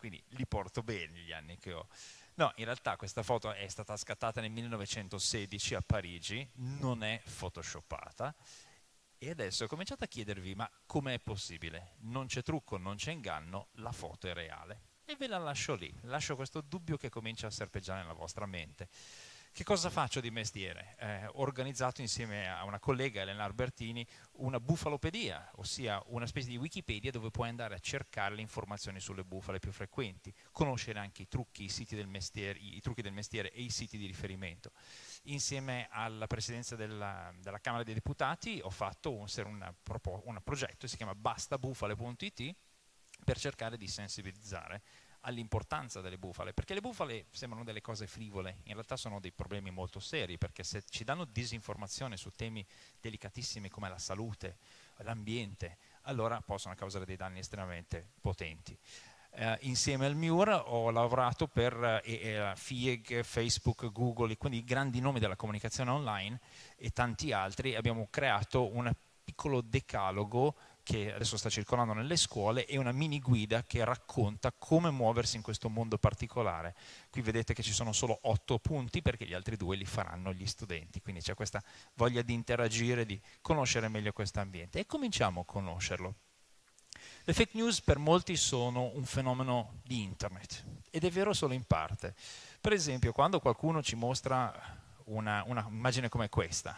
quindi li porto bene gli anni che ho. No, in realtà questa foto è stata scattata nel 1916 a Parigi, non è photoshoppata. E adesso ho cominciato a chiedervi, ma com'è possibile? Non c'è trucco, non c'è inganno, la foto è reale. E ve la lascio lì, lascio questo dubbio che comincia a serpeggiare nella vostra mente. Che cosa faccio di mestiere? Eh, ho organizzato insieme a una collega, Elena Albertini, una bufalopedia, ossia una specie di Wikipedia dove puoi andare a cercare le informazioni sulle bufale più frequenti, conoscere anche i trucchi, i, mestiere, i trucchi del mestiere e i siti di riferimento. Insieme alla presidenza della, della Camera dei Deputati ho fatto un, una, un progetto, si chiama bastabufale.it, per cercare di sensibilizzare all'importanza delle bufale, perché le bufale sembrano delle cose frivole, in realtà sono dei problemi molto seri, perché se ci danno disinformazione su temi delicatissimi come la salute, l'ambiente, allora possono causare dei danni estremamente potenti. Eh, insieme al MUR ho lavorato per eh, eh, FIEG, Facebook, Google, quindi i grandi nomi della comunicazione online e tanti altri, abbiamo creato un piccolo decalogo che adesso sta circolando nelle scuole e una mini guida che racconta come muoversi in questo mondo particolare. Qui vedete che ci sono solo otto punti perché gli altri due li faranno gli studenti, quindi c'è questa voglia di interagire, di conoscere meglio questo ambiente e cominciamo a conoscerlo. Le fake news per molti sono un fenomeno di internet ed è vero solo in parte. Per esempio quando qualcuno ci mostra un'immagine una come questa,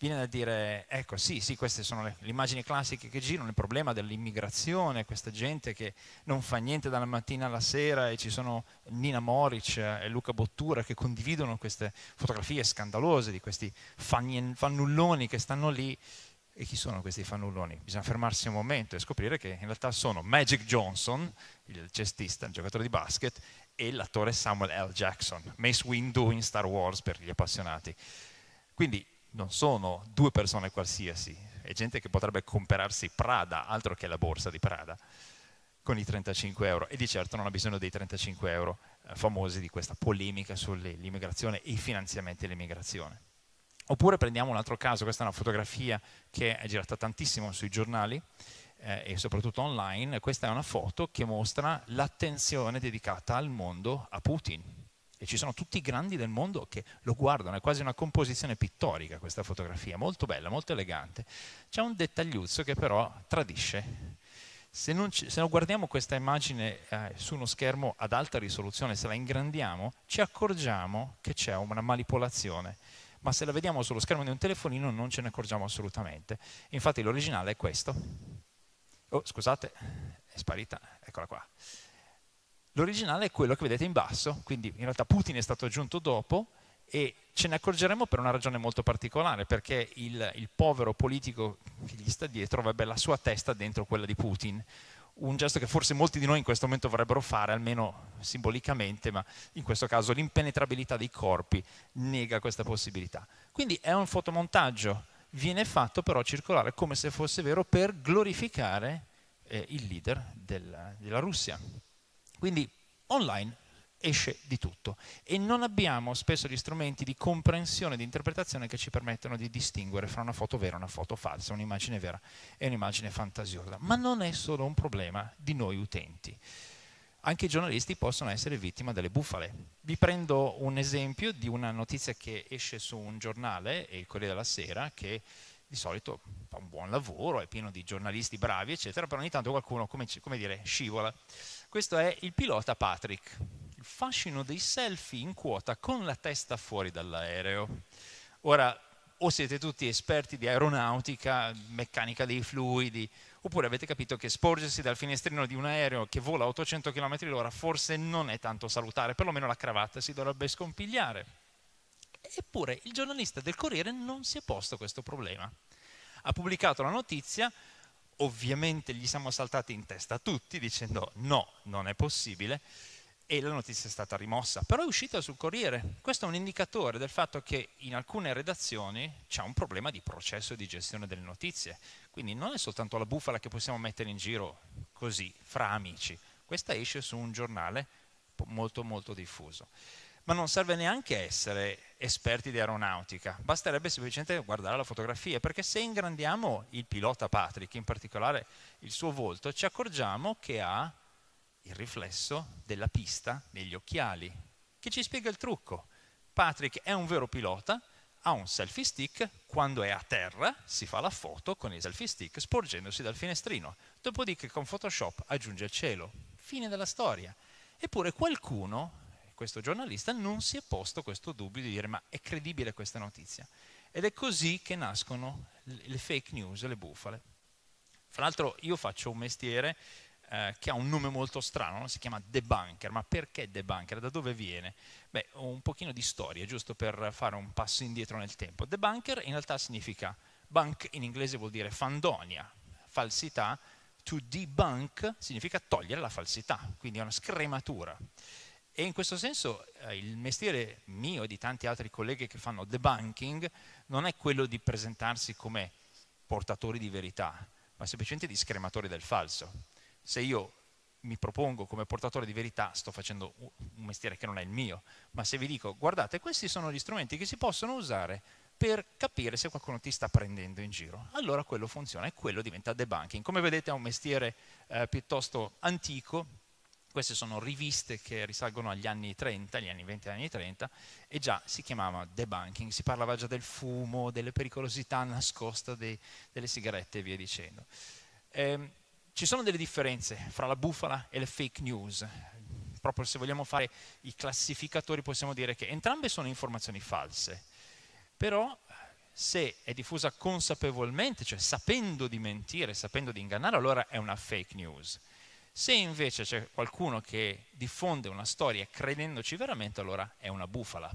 viene da dire, ecco sì, sì, queste sono le, le immagini classiche che girano, il problema dell'immigrazione, questa gente che non fa niente dalla mattina alla sera e ci sono Nina Moric e Luca Bottura che condividono queste fotografie scandalose di questi fannulloni che stanno lì. E chi sono questi fannulloni? Bisogna fermarsi un momento e scoprire che in realtà sono Magic Johnson, il cestista, il giocatore di basket, e l'attore Samuel L. Jackson, Mace Windu in Star Wars per gli appassionati. Quindi non sono due persone qualsiasi, è gente che potrebbe comprarsi Prada, altro che la borsa di Prada, con i 35 euro. E di certo non ha bisogno dei 35 euro eh, famosi di questa polemica sull'immigrazione e i finanziamenti all'immigrazione. Oppure prendiamo un altro caso, questa è una fotografia che è girata tantissimo sui giornali eh, e soprattutto online, questa è una foto che mostra l'attenzione dedicata al mondo a Putin e ci sono tutti i grandi del mondo che lo guardano, è quasi una composizione pittorica questa fotografia, molto bella, molto elegante. C'è un dettagliuzzo che però tradisce. Se non, ci, se non guardiamo questa immagine eh, su uno schermo ad alta risoluzione, se la ingrandiamo, ci accorgiamo che c'è una manipolazione, ma se la vediamo sullo schermo di un telefonino non ce ne accorgiamo assolutamente. Infatti l'originale è questo. Oh, scusate, è sparita, eccola qua. L'originale è quello che vedete in basso, quindi in realtà Putin è stato aggiunto dopo e ce ne accorgeremo per una ragione molto particolare, perché il, il povero politico che gli sta dietro avrebbe la sua testa dentro quella di Putin. Un gesto che forse molti di noi in questo momento vorrebbero fare, almeno simbolicamente, ma in questo caso l'impenetrabilità dei corpi nega questa possibilità. Quindi è un fotomontaggio, viene fatto però circolare come se fosse vero per glorificare eh, il leader della, della Russia. Quindi online esce di tutto e non abbiamo spesso gli strumenti di comprensione, di interpretazione che ci permettono di distinguere fra una foto vera e una foto falsa, un'immagine vera e un'immagine fantasiosa. Ma non è solo un problema di noi utenti. Anche i giornalisti possono essere vittime delle bufale. Vi prendo un esempio di una notizia che esce su un giornale, il Corriere della Sera, che di solito fa un buon lavoro, è pieno di giornalisti bravi, eccetera, però ogni tanto qualcuno, come, come dire, scivola. Questo è il pilota Patrick, il fascino dei selfie in quota con la testa fuori dall'aereo. Ora, o siete tutti esperti di aeronautica, meccanica dei fluidi, oppure avete capito che sporgersi dal finestrino di un aereo che vola a 800 km all'ora forse non è tanto salutare, perlomeno la cravatta si dovrebbe scompigliare. Eppure il giornalista del Corriere non si è posto questo problema. Ha pubblicato la notizia ovviamente gli siamo saltati in testa tutti dicendo no, non è possibile e la notizia è stata rimossa, però è uscita sul Corriere. Questo è un indicatore del fatto che in alcune redazioni c'è un problema di processo e di gestione delle notizie, quindi non è soltanto la bufala che possiamo mettere in giro così, fra amici, questa esce su un giornale molto molto diffuso ma non serve neanche essere esperti di aeronautica, basterebbe semplicemente guardare la fotografia, perché se ingrandiamo il pilota Patrick, in particolare il suo volto, ci accorgiamo che ha il riflesso della pista negli occhiali, che ci spiega il trucco. Patrick è un vero pilota, ha un selfie stick, quando è a terra si fa la foto con il selfie stick sporgendosi dal finestrino, dopodiché con Photoshop aggiunge il cielo. Fine della storia. Eppure qualcuno questo giornalista non si è posto questo dubbio di dire ma è credibile questa notizia. Ed è così che nascono le fake news, le bufale. Fra l'altro io faccio un mestiere eh, che ha un nome molto strano, si chiama debunker, ma perché debunker? Da dove viene? Beh, ho un pochino di storia, giusto per fare un passo indietro nel tempo. Debunker in realtà significa, bank in inglese vuol dire fandonia, falsità, to debunk significa togliere la falsità, quindi è una scrematura. E in questo senso eh, il mestiere mio e di tanti altri colleghi che fanno debunking non è quello di presentarsi come portatori di verità, ma semplicemente di scrematori del falso. Se io mi propongo come portatore di verità, sto facendo un mestiere che non è il mio, ma se vi dico guardate, questi sono gli strumenti che si possono usare per capire se qualcuno ti sta prendendo in giro, allora quello funziona e quello diventa debunking. Come vedete è un mestiere eh, piuttosto antico, queste sono riviste che risalgono agli anni 30, agli anni 20 e anni 30, e già si chiamava debunking, si parlava già del fumo, delle pericolosità nascoste dei, delle sigarette e via dicendo. Eh, ci sono delle differenze fra la bufala e le fake news. Proprio se vogliamo fare i classificatori possiamo dire che entrambe sono informazioni false, però se è diffusa consapevolmente, cioè sapendo di mentire, sapendo di ingannare, allora è una fake news. Se invece c'è qualcuno che diffonde una storia credendoci veramente, allora è una bufala.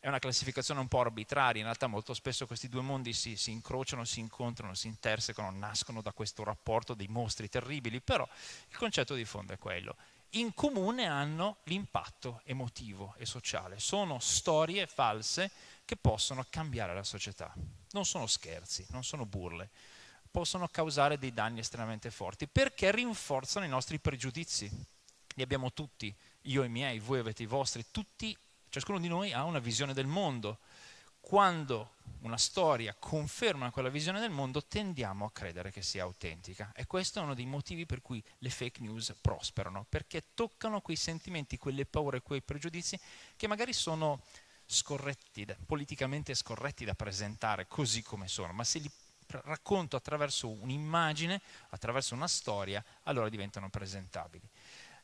È una classificazione un po' arbitraria, in realtà molto spesso questi due mondi si, si incrociano, si incontrano, si intersecano, nascono da questo rapporto dei mostri terribili, però il concetto di fondo è quello in comune hanno l'impatto emotivo e sociale. Sono storie false che possono cambiare la società. Non sono scherzi, non sono burle, possono causare dei danni estremamente forti, perché rinforzano i nostri pregiudizi. Li abbiamo tutti, io e i miei, voi avete i vostri, tutti, ciascuno di noi ha una visione del mondo. Quando una storia conferma quella visione del mondo, tendiamo a credere che sia autentica. E questo è uno dei motivi per cui le fake news prosperano, perché toccano quei sentimenti, quelle paure, quei pregiudizi che magari sono scorretti, politicamente scorretti da presentare così come sono, ma se li racconto attraverso un'immagine, attraverso una storia, allora diventano presentabili.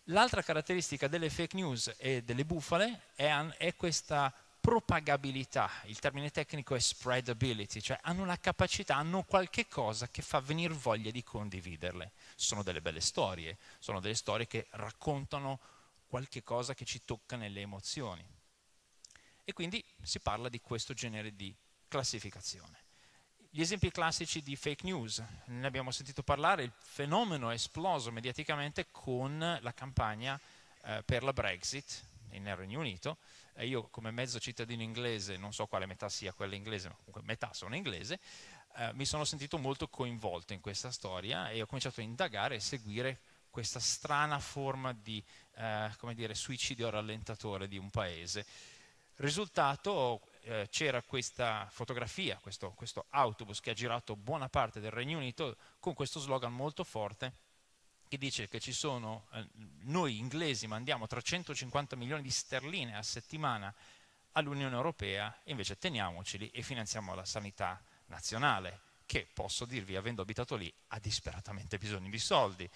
L'altra caratteristica delle fake news e delle bufale è, è questa propagabilità, il termine tecnico è spreadability, cioè hanno la capacità, hanno qualche cosa che fa venire voglia di condividerle. Sono delle belle storie, sono delle storie che raccontano qualche cosa che ci tocca nelle emozioni. E quindi si parla di questo genere di classificazione. Gli esempi classici di fake news, ne abbiamo sentito parlare, il fenomeno è esploso mediaticamente con la campagna eh, per la Brexit nel Regno Unito, e eh, io come mezzo cittadino inglese, non so quale metà sia quella inglese, ma comunque metà sono inglese, eh, mi sono sentito molto coinvolto in questa storia e ho cominciato a indagare e seguire questa strana forma di eh, dire, suicidio rallentatore di un paese. Risultato, eh, c'era questa fotografia, questo, questo autobus che ha girato buona parte del Regno Unito con questo slogan molto forte che dice che ci sono, eh, noi inglesi mandiamo 350 milioni di sterline a settimana all'Unione Europea, invece teniamoceli e finanziamo la sanità nazionale, che posso dirvi, avendo abitato lì, ha disperatamente bisogno di soldi.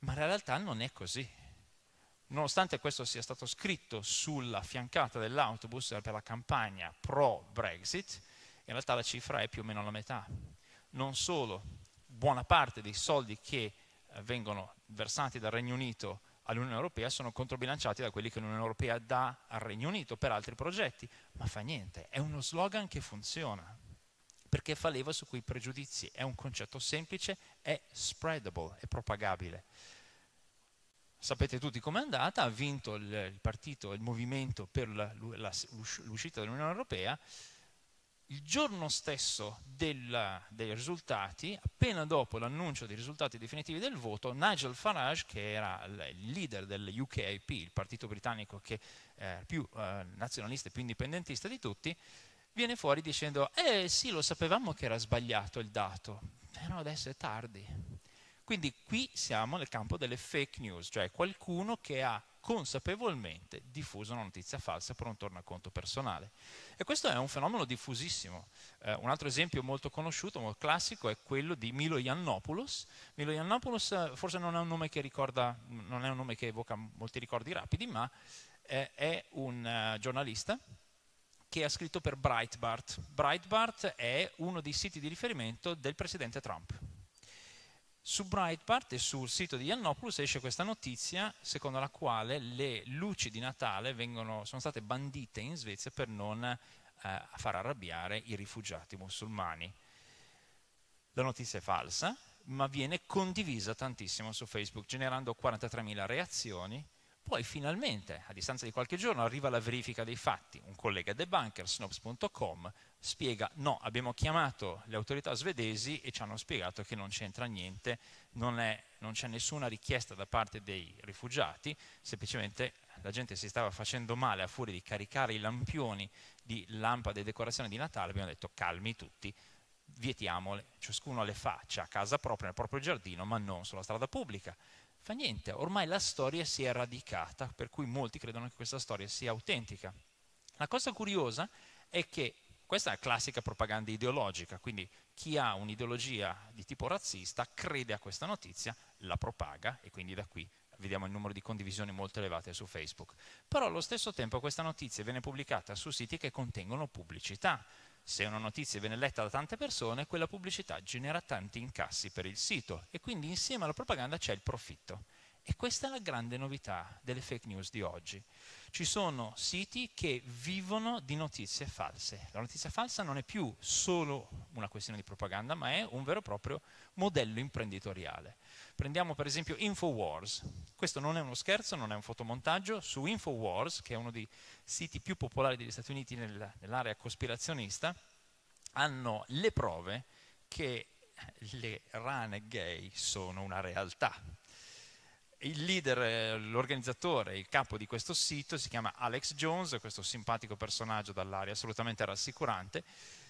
Ma in realtà non è così nonostante questo sia stato scritto sulla fiancata dell'autobus per la campagna pro-Brexit, in realtà la cifra è più o meno la metà. Non solo, buona parte dei soldi che eh, vengono versati dal Regno Unito all'Unione Europea sono controbilanciati da quelli che l'Unione Europea dà al Regno Unito per altri progetti, ma fa niente, è uno slogan che funziona, perché fa leva su quei pregiudizi, è un concetto semplice, è spreadable, è propagabile sapete tutti com'è andata, ha vinto il, il partito, il movimento per l'uscita dell'Unione Europea, il giorno stesso della, dei risultati, appena dopo l'annuncio dei risultati definitivi del voto, Nigel Farage, che era il leader dell'UKIP, il partito britannico che è più eh, nazionalista e più indipendentista di tutti, viene fuori dicendo, eh sì, lo sapevamo che era sbagliato il dato, però adesso è tardi, quindi qui siamo nel campo delle fake news, cioè qualcuno che ha consapevolmente diffuso una notizia falsa per un tornaconto personale. E questo è un fenomeno diffusissimo. Eh, un altro esempio molto conosciuto, molto classico, è quello di Milo Yiannopoulos. Milo Yiannopoulos eh, forse non è un nome che, ricorda, un nome che evoca molti ricordi rapidi, ma eh, è un uh, giornalista che ha scritto per Breitbart. Breitbart è uno dei siti di riferimento del presidente Trump su Breitbart e sul sito di Iannopoulos esce questa notizia secondo la quale le luci di Natale vengono, sono state bandite in Svezia per non eh, far arrabbiare i rifugiati musulmani. La notizia è falsa, ma viene condivisa tantissimo su Facebook, generando 43.000 reazioni. Poi finalmente, a distanza di qualche giorno, arriva la verifica dei fatti. Un collega debunker, snobs.com, spiega no, abbiamo chiamato le autorità svedesi e ci hanno spiegato che non c'entra niente, non, c'è nessuna richiesta da parte dei rifugiati, semplicemente la gente si stava facendo male a furia di caricare i lampioni di lampade e decorazione di Natale, abbiamo detto calmi tutti, vietiamole, ciascuno le faccia a casa propria, nel proprio giardino, ma non sulla strada pubblica. Fa niente, ormai la storia si è radicata, per cui molti credono che questa storia sia autentica. La cosa curiosa è che questa è classica propaganda ideologica, quindi chi ha un'ideologia di tipo razzista crede a questa notizia, la propaga e quindi da qui vediamo il numero di condivisioni molto elevate su Facebook. Però allo stesso tempo questa notizia viene pubblicata su siti che contengono pubblicità. Se una notizia viene letta da tante persone, quella pubblicità genera tanti incassi per il sito e quindi insieme alla propaganda c'è il profitto. E questa è la grande novità delle fake news di oggi. Ci sono siti che vivono di notizie false. La notizia falsa non è più solo una questione di propaganda, ma è un vero e proprio modello imprenditoriale. Prendiamo per esempio Infowars. Questo non è uno scherzo, non è un fotomontaggio. Su Infowars, che è uno dei siti più popolari degli Stati Uniti nel, nell'area cospirazionista, hanno le prove che le rane gay sono una realtà il leader, eh, l'organizzatore, il capo di questo sito si chiama Alex Jones, questo simpatico personaggio dall'aria assolutamente rassicurante,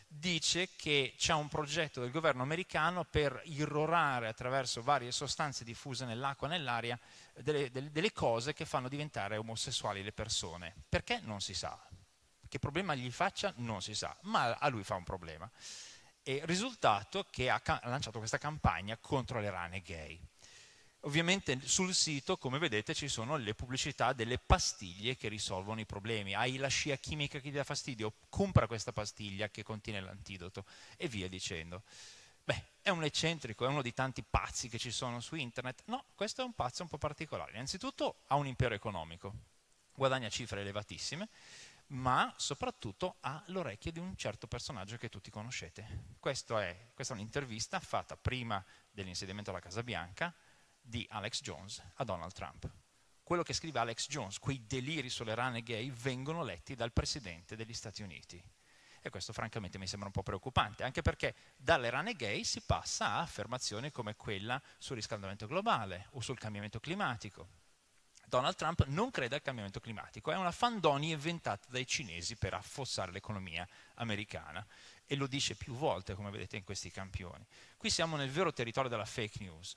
dice che c'è un progetto del governo americano per irrorare attraverso varie sostanze diffuse nell'acqua e nell'aria delle, delle, delle cose che fanno diventare omosessuali le persone. Perché non si sa. Che problema gli faccia non si sa, ma a lui fa un problema. E risultato che ha lanciato questa campagna contro le rane gay Ovviamente sul sito, come vedete, ci sono le pubblicità delle pastiglie che risolvono i problemi. Hai la scia chimica che ti dà fastidio? Compra questa pastiglia che contiene l'antidoto e via dicendo. Beh, è un eccentrico, è uno dei tanti pazzi che ci sono su internet. No, questo è un pazzo un po' particolare. Innanzitutto ha un impero economico, guadagna cifre elevatissime, ma soprattutto ha l'orecchio di un certo personaggio che tutti conoscete. È, questa è un'intervista fatta prima dell'insediamento alla Casa Bianca, di Alex Jones a Donald Trump. Quello che scrive Alex Jones, quei deliri sulle rane gay, vengono letti dal Presidente degli Stati Uniti. E questo francamente mi sembra un po' preoccupante, anche perché dalle rane gay si passa a affermazioni come quella sul riscaldamento globale o sul cambiamento climatico. Donald Trump non crede al cambiamento climatico, è una fandonia inventata dai cinesi per affossare l'economia americana e lo dice più volte, come vedete in questi campioni. Qui siamo nel vero territorio della fake news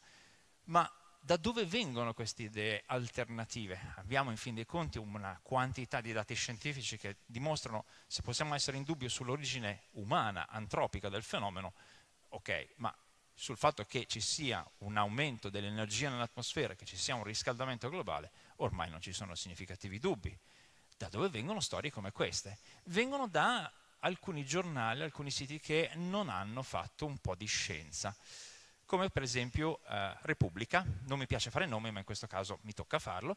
ma da dove vengono queste idee alternative? Abbiamo in fin dei conti una quantità di dati scientifici che dimostrano se possiamo essere in dubbio sull'origine umana, antropica del fenomeno, ok, ma sul fatto che ci sia un aumento dell'energia nell'atmosfera, che ci sia un riscaldamento globale, ormai non ci sono significativi dubbi. Da dove vengono storie come queste? Vengono da alcuni giornali, alcuni siti che non hanno fatto un po' di scienza come per esempio eh, Repubblica, non mi piace fare nome ma in questo caso mi tocca farlo,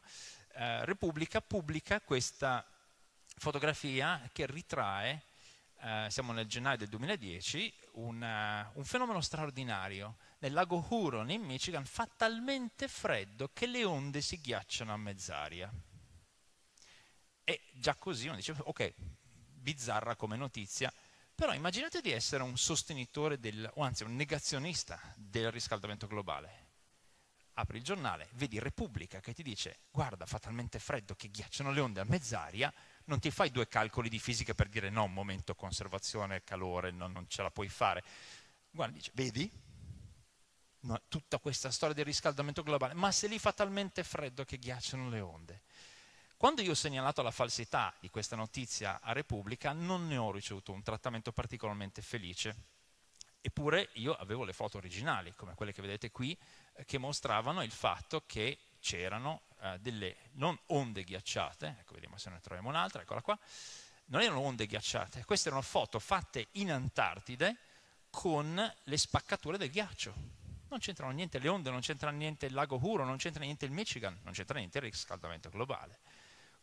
eh, Repubblica pubblica questa fotografia che ritrae, eh, siamo nel gennaio del 2010, una, eh, un fenomeno straordinario nel lago Huron in Michigan fa talmente freddo che le onde si ghiacciano a mezz'aria. E già così uno dice, ok, bizzarra come notizia, però immaginate di essere un sostenitore del, o anzi un negazionista del riscaldamento globale. Apri il giornale, vedi Repubblica che ti dice guarda fa talmente freddo che ghiacciano le onde a mezz'aria, non ti fai due calcoli di fisica per dire no, momento conservazione, calore, no, non ce la puoi fare. Guarda, dice vedi no, tutta questa storia del riscaldamento globale, ma se lì fa talmente freddo che ghiacciano le onde. Quando io ho segnalato la falsità di questa notizia a Repubblica non ne ho ricevuto un trattamento particolarmente felice, eppure io avevo le foto originali, come quelle che vedete qui, eh, che mostravano il fatto che c'erano eh, delle non onde ghiacciate, ecco vediamo se ne troviamo un'altra, eccola qua, non erano onde ghiacciate, queste erano foto fatte in Antartide con le spaccature del ghiaccio. Non c'entrano niente le onde, non c'entra niente il lago Huro, non c'entra niente il Michigan, non c'entra niente il riscaldamento globale.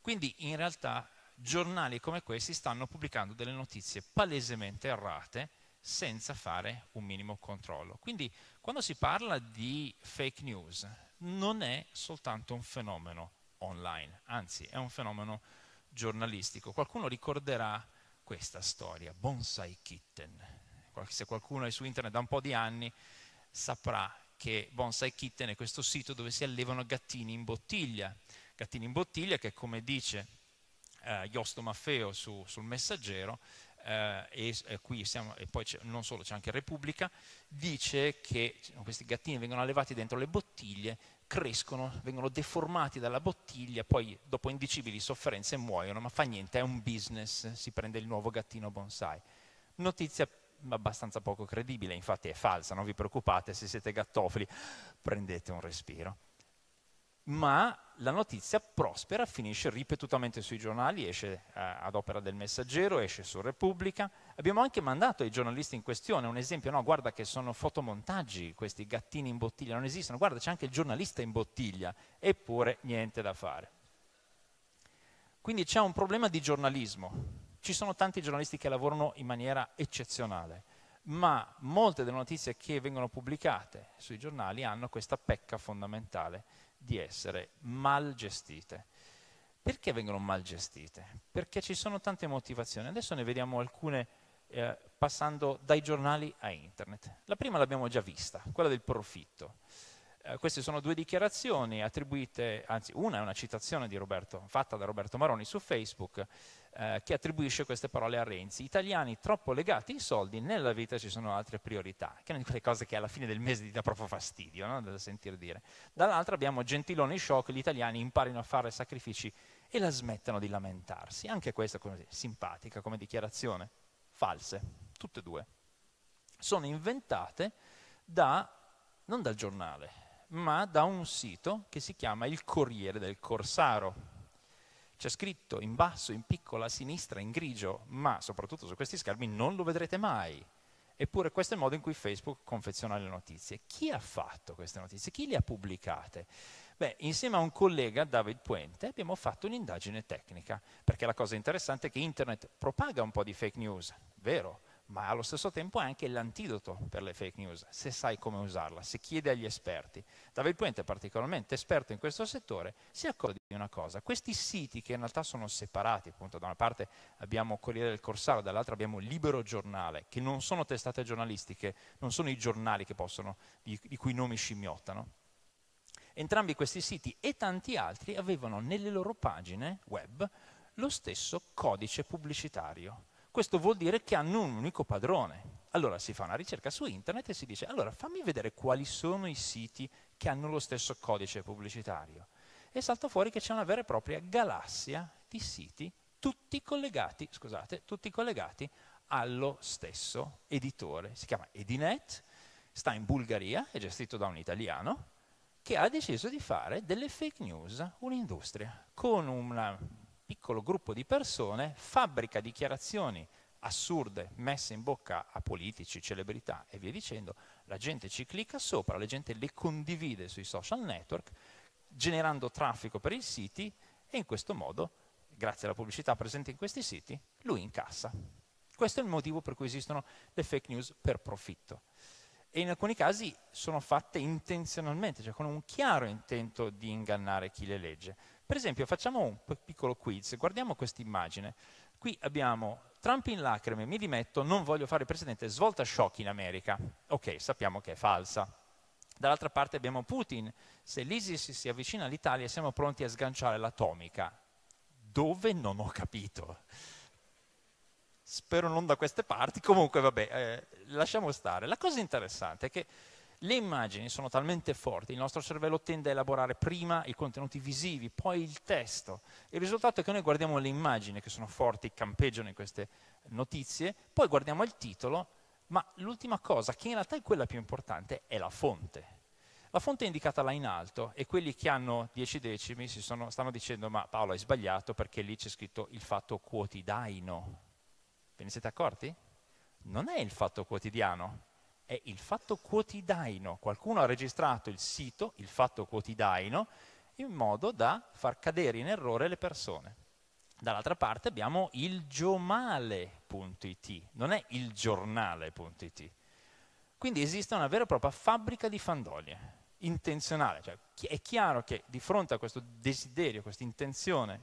Quindi in realtà giornali come questi stanno pubblicando delle notizie palesemente errate senza fare un minimo controllo. Quindi quando si parla di fake news non è soltanto un fenomeno online, anzi è un fenomeno giornalistico. Qualcuno ricorderà questa storia, Bonsai Kitten. Se qualcuno è su internet da un po' di anni saprà che Bonsai Kitten è questo sito dove si allevano gattini in bottiglia gattini in bottiglia che come dice eh, Iosto Maffeo su, sul messaggero, eh, e, e, eh, qui siamo, e poi non solo, c'è anche Repubblica, dice che questi gattini vengono allevati dentro le bottiglie, crescono, vengono deformati dalla bottiglia, poi dopo indicibili sofferenze muoiono, ma fa niente, è un business, si prende il nuovo gattino bonsai. Notizia abbastanza poco credibile, infatti è falsa, non vi preoccupate, se siete gattofili prendete un respiro. Ma la notizia prospera, finisce ripetutamente sui giornali, esce eh, ad opera del Messaggero, esce su Repubblica. Abbiamo anche mandato ai giornalisti in questione un esempio, no, guarda che sono fotomontaggi questi gattini in bottiglia, non esistono, guarda c'è anche il giornalista in bottiglia, eppure niente da fare. Quindi c'è un problema di giornalismo. Ci sono tanti giornalisti che lavorano in maniera eccezionale, ma molte delle notizie che vengono pubblicate sui giornali hanno questa pecca fondamentale di essere mal gestite. Perché vengono mal gestite? Perché ci sono tante motivazioni. Adesso ne vediamo alcune eh, passando dai giornali a internet. La prima l'abbiamo già vista, quella del profitto. Eh, queste sono due dichiarazioni attribuite, anzi una è una citazione Roberto, fatta da Roberto Maroni su Facebook, eh, che attribuisce queste parole a Renzi. Italiani troppo legati ai soldi, nella vita ci sono altre priorità, che è una di quelle cose che alla fine del mese ti dà proprio fastidio no? da sentire dire. Dall'altra abbiamo Gentiloni shock, gli italiani imparino a fare sacrifici e la smettano di lamentarsi. Anche questa è simpatica come dichiarazione. False, tutte e due. Sono inventate da, non dal giornale, ma da un sito che si chiama Il Corriere del Corsaro, c'è scritto in basso, in piccolo, a sinistra, in grigio, ma soprattutto su questi schermi non lo vedrete mai. Eppure questo è il modo in cui Facebook confeziona le notizie. Chi ha fatto queste notizie? Chi le ha pubblicate? Beh, insieme a un collega, David Puente, abbiamo fatto un'indagine tecnica, perché la cosa interessante è che Internet propaga un po' di fake news, vero? ma allo stesso tempo è anche l'antidoto per le fake news, se sai come usarla, se chiedi agli esperti. David Puente, particolarmente esperto in questo settore, si accorge di una cosa. Questi siti, che in realtà sono separati, appunto, da una parte abbiamo Corriere del Corsaro, dall'altra abbiamo Libero Giornale, che non sono testate giornalistiche, non sono i giornali possono, di, di cui nomi scimmiottano. Entrambi questi siti e tanti altri avevano nelle loro pagine web lo stesso codice pubblicitario questo vuol dire che hanno un unico padrone. Allora si fa una ricerca su internet e si dice, allora fammi vedere quali sono i siti che hanno lo stesso codice pubblicitario. E salta fuori che c'è una vera e propria galassia di siti tutti collegati, scusate, tutti collegati allo stesso editore. Si chiama Edinet, sta in Bulgaria, è gestito da un italiano, che ha deciso di fare delle fake news un'industria, con una piccolo gruppo di persone fabbrica dichiarazioni assurde messe in bocca a politici, celebrità e via dicendo, la gente ci clicca sopra, la gente le condivide sui social network, generando traffico per i siti e in questo modo, grazie alla pubblicità presente in questi siti, lui incassa. Questo è il motivo per cui esistono le fake news per profitto. E in alcuni casi sono fatte intenzionalmente, cioè con un chiaro intento di ingannare chi le legge. Per esempio, facciamo un piccolo quiz, guardiamo questa immagine. Qui abbiamo Trump in lacrime, mi dimetto, non voglio fare il presidente, svolta shock in America. Ok, sappiamo che è falsa. Dall'altra parte abbiamo Putin, se l'ISIS si avvicina all'Italia siamo pronti a sganciare l'atomica. Dove non ho capito. Spero non da queste parti, comunque vabbè, eh, lasciamo stare. La cosa interessante è che le immagini sono talmente forti, il nostro cervello tende a elaborare prima i contenuti visivi, poi il testo. Il risultato è che noi guardiamo le immagini che sono forti, campeggiano in queste notizie, poi guardiamo il titolo, ma l'ultima cosa, che in realtà è quella più importante, è la fonte. La fonte è indicata là in alto e quelli che hanno dieci decimi sono, stanno dicendo ma Paolo hai sbagliato perché lì c'è scritto il fatto quotidiano. Ve ne siete accorti? Non è il fatto quotidiano, è il fatto quotidiano. Qualcuno ha registrato il sito, il fatto quotidiano, in modo da far cadere in errore le persone. Dall'altra parte abbiamo il giomale.it, non è il giornale.it. Quindi esiste una vera e propria fabbrica di fandonie, intenzionale. Cioè, è chiaro che di fronte a questo desiderio, questa intenzione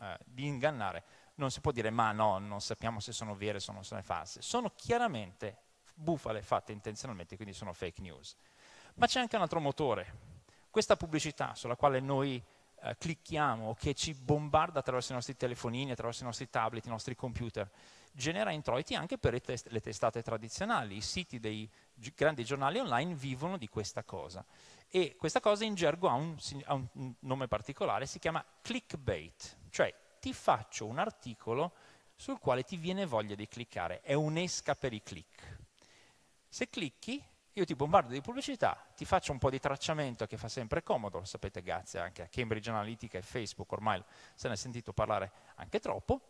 eh, di ingannare, non si può dire ma no, non sappiamo se sono vere o sono false. Sono chiaramente bufale fatte intenzionalmente, quindi sono fake news. Ma c'è anche un altro motore. Questa pubblicità sulla quale noi eh, clicchiamo, che ci bombarda attraverso i nostri telefonini, attraverso i nostri tablet, i nostri computer, genera introiti anche per le, le testate tradizionali. I siti dei gi grandi giornali online vivono di questa cosa. E questa cosa in gergo ha un, ha un nome particolare, si chiama clickbait, cioè ti faccio un articolo sul quale ti viene voglia di cliccare, è un'esca per i click. Se clicchi, io ti bombardo di pubblicità, ti faccio un po' di tracciamento che fa sempre comodo, lo sapete grazie anche a Cambridge Analytica e Facebook, ormai se ne è sentito parlare anche troppo,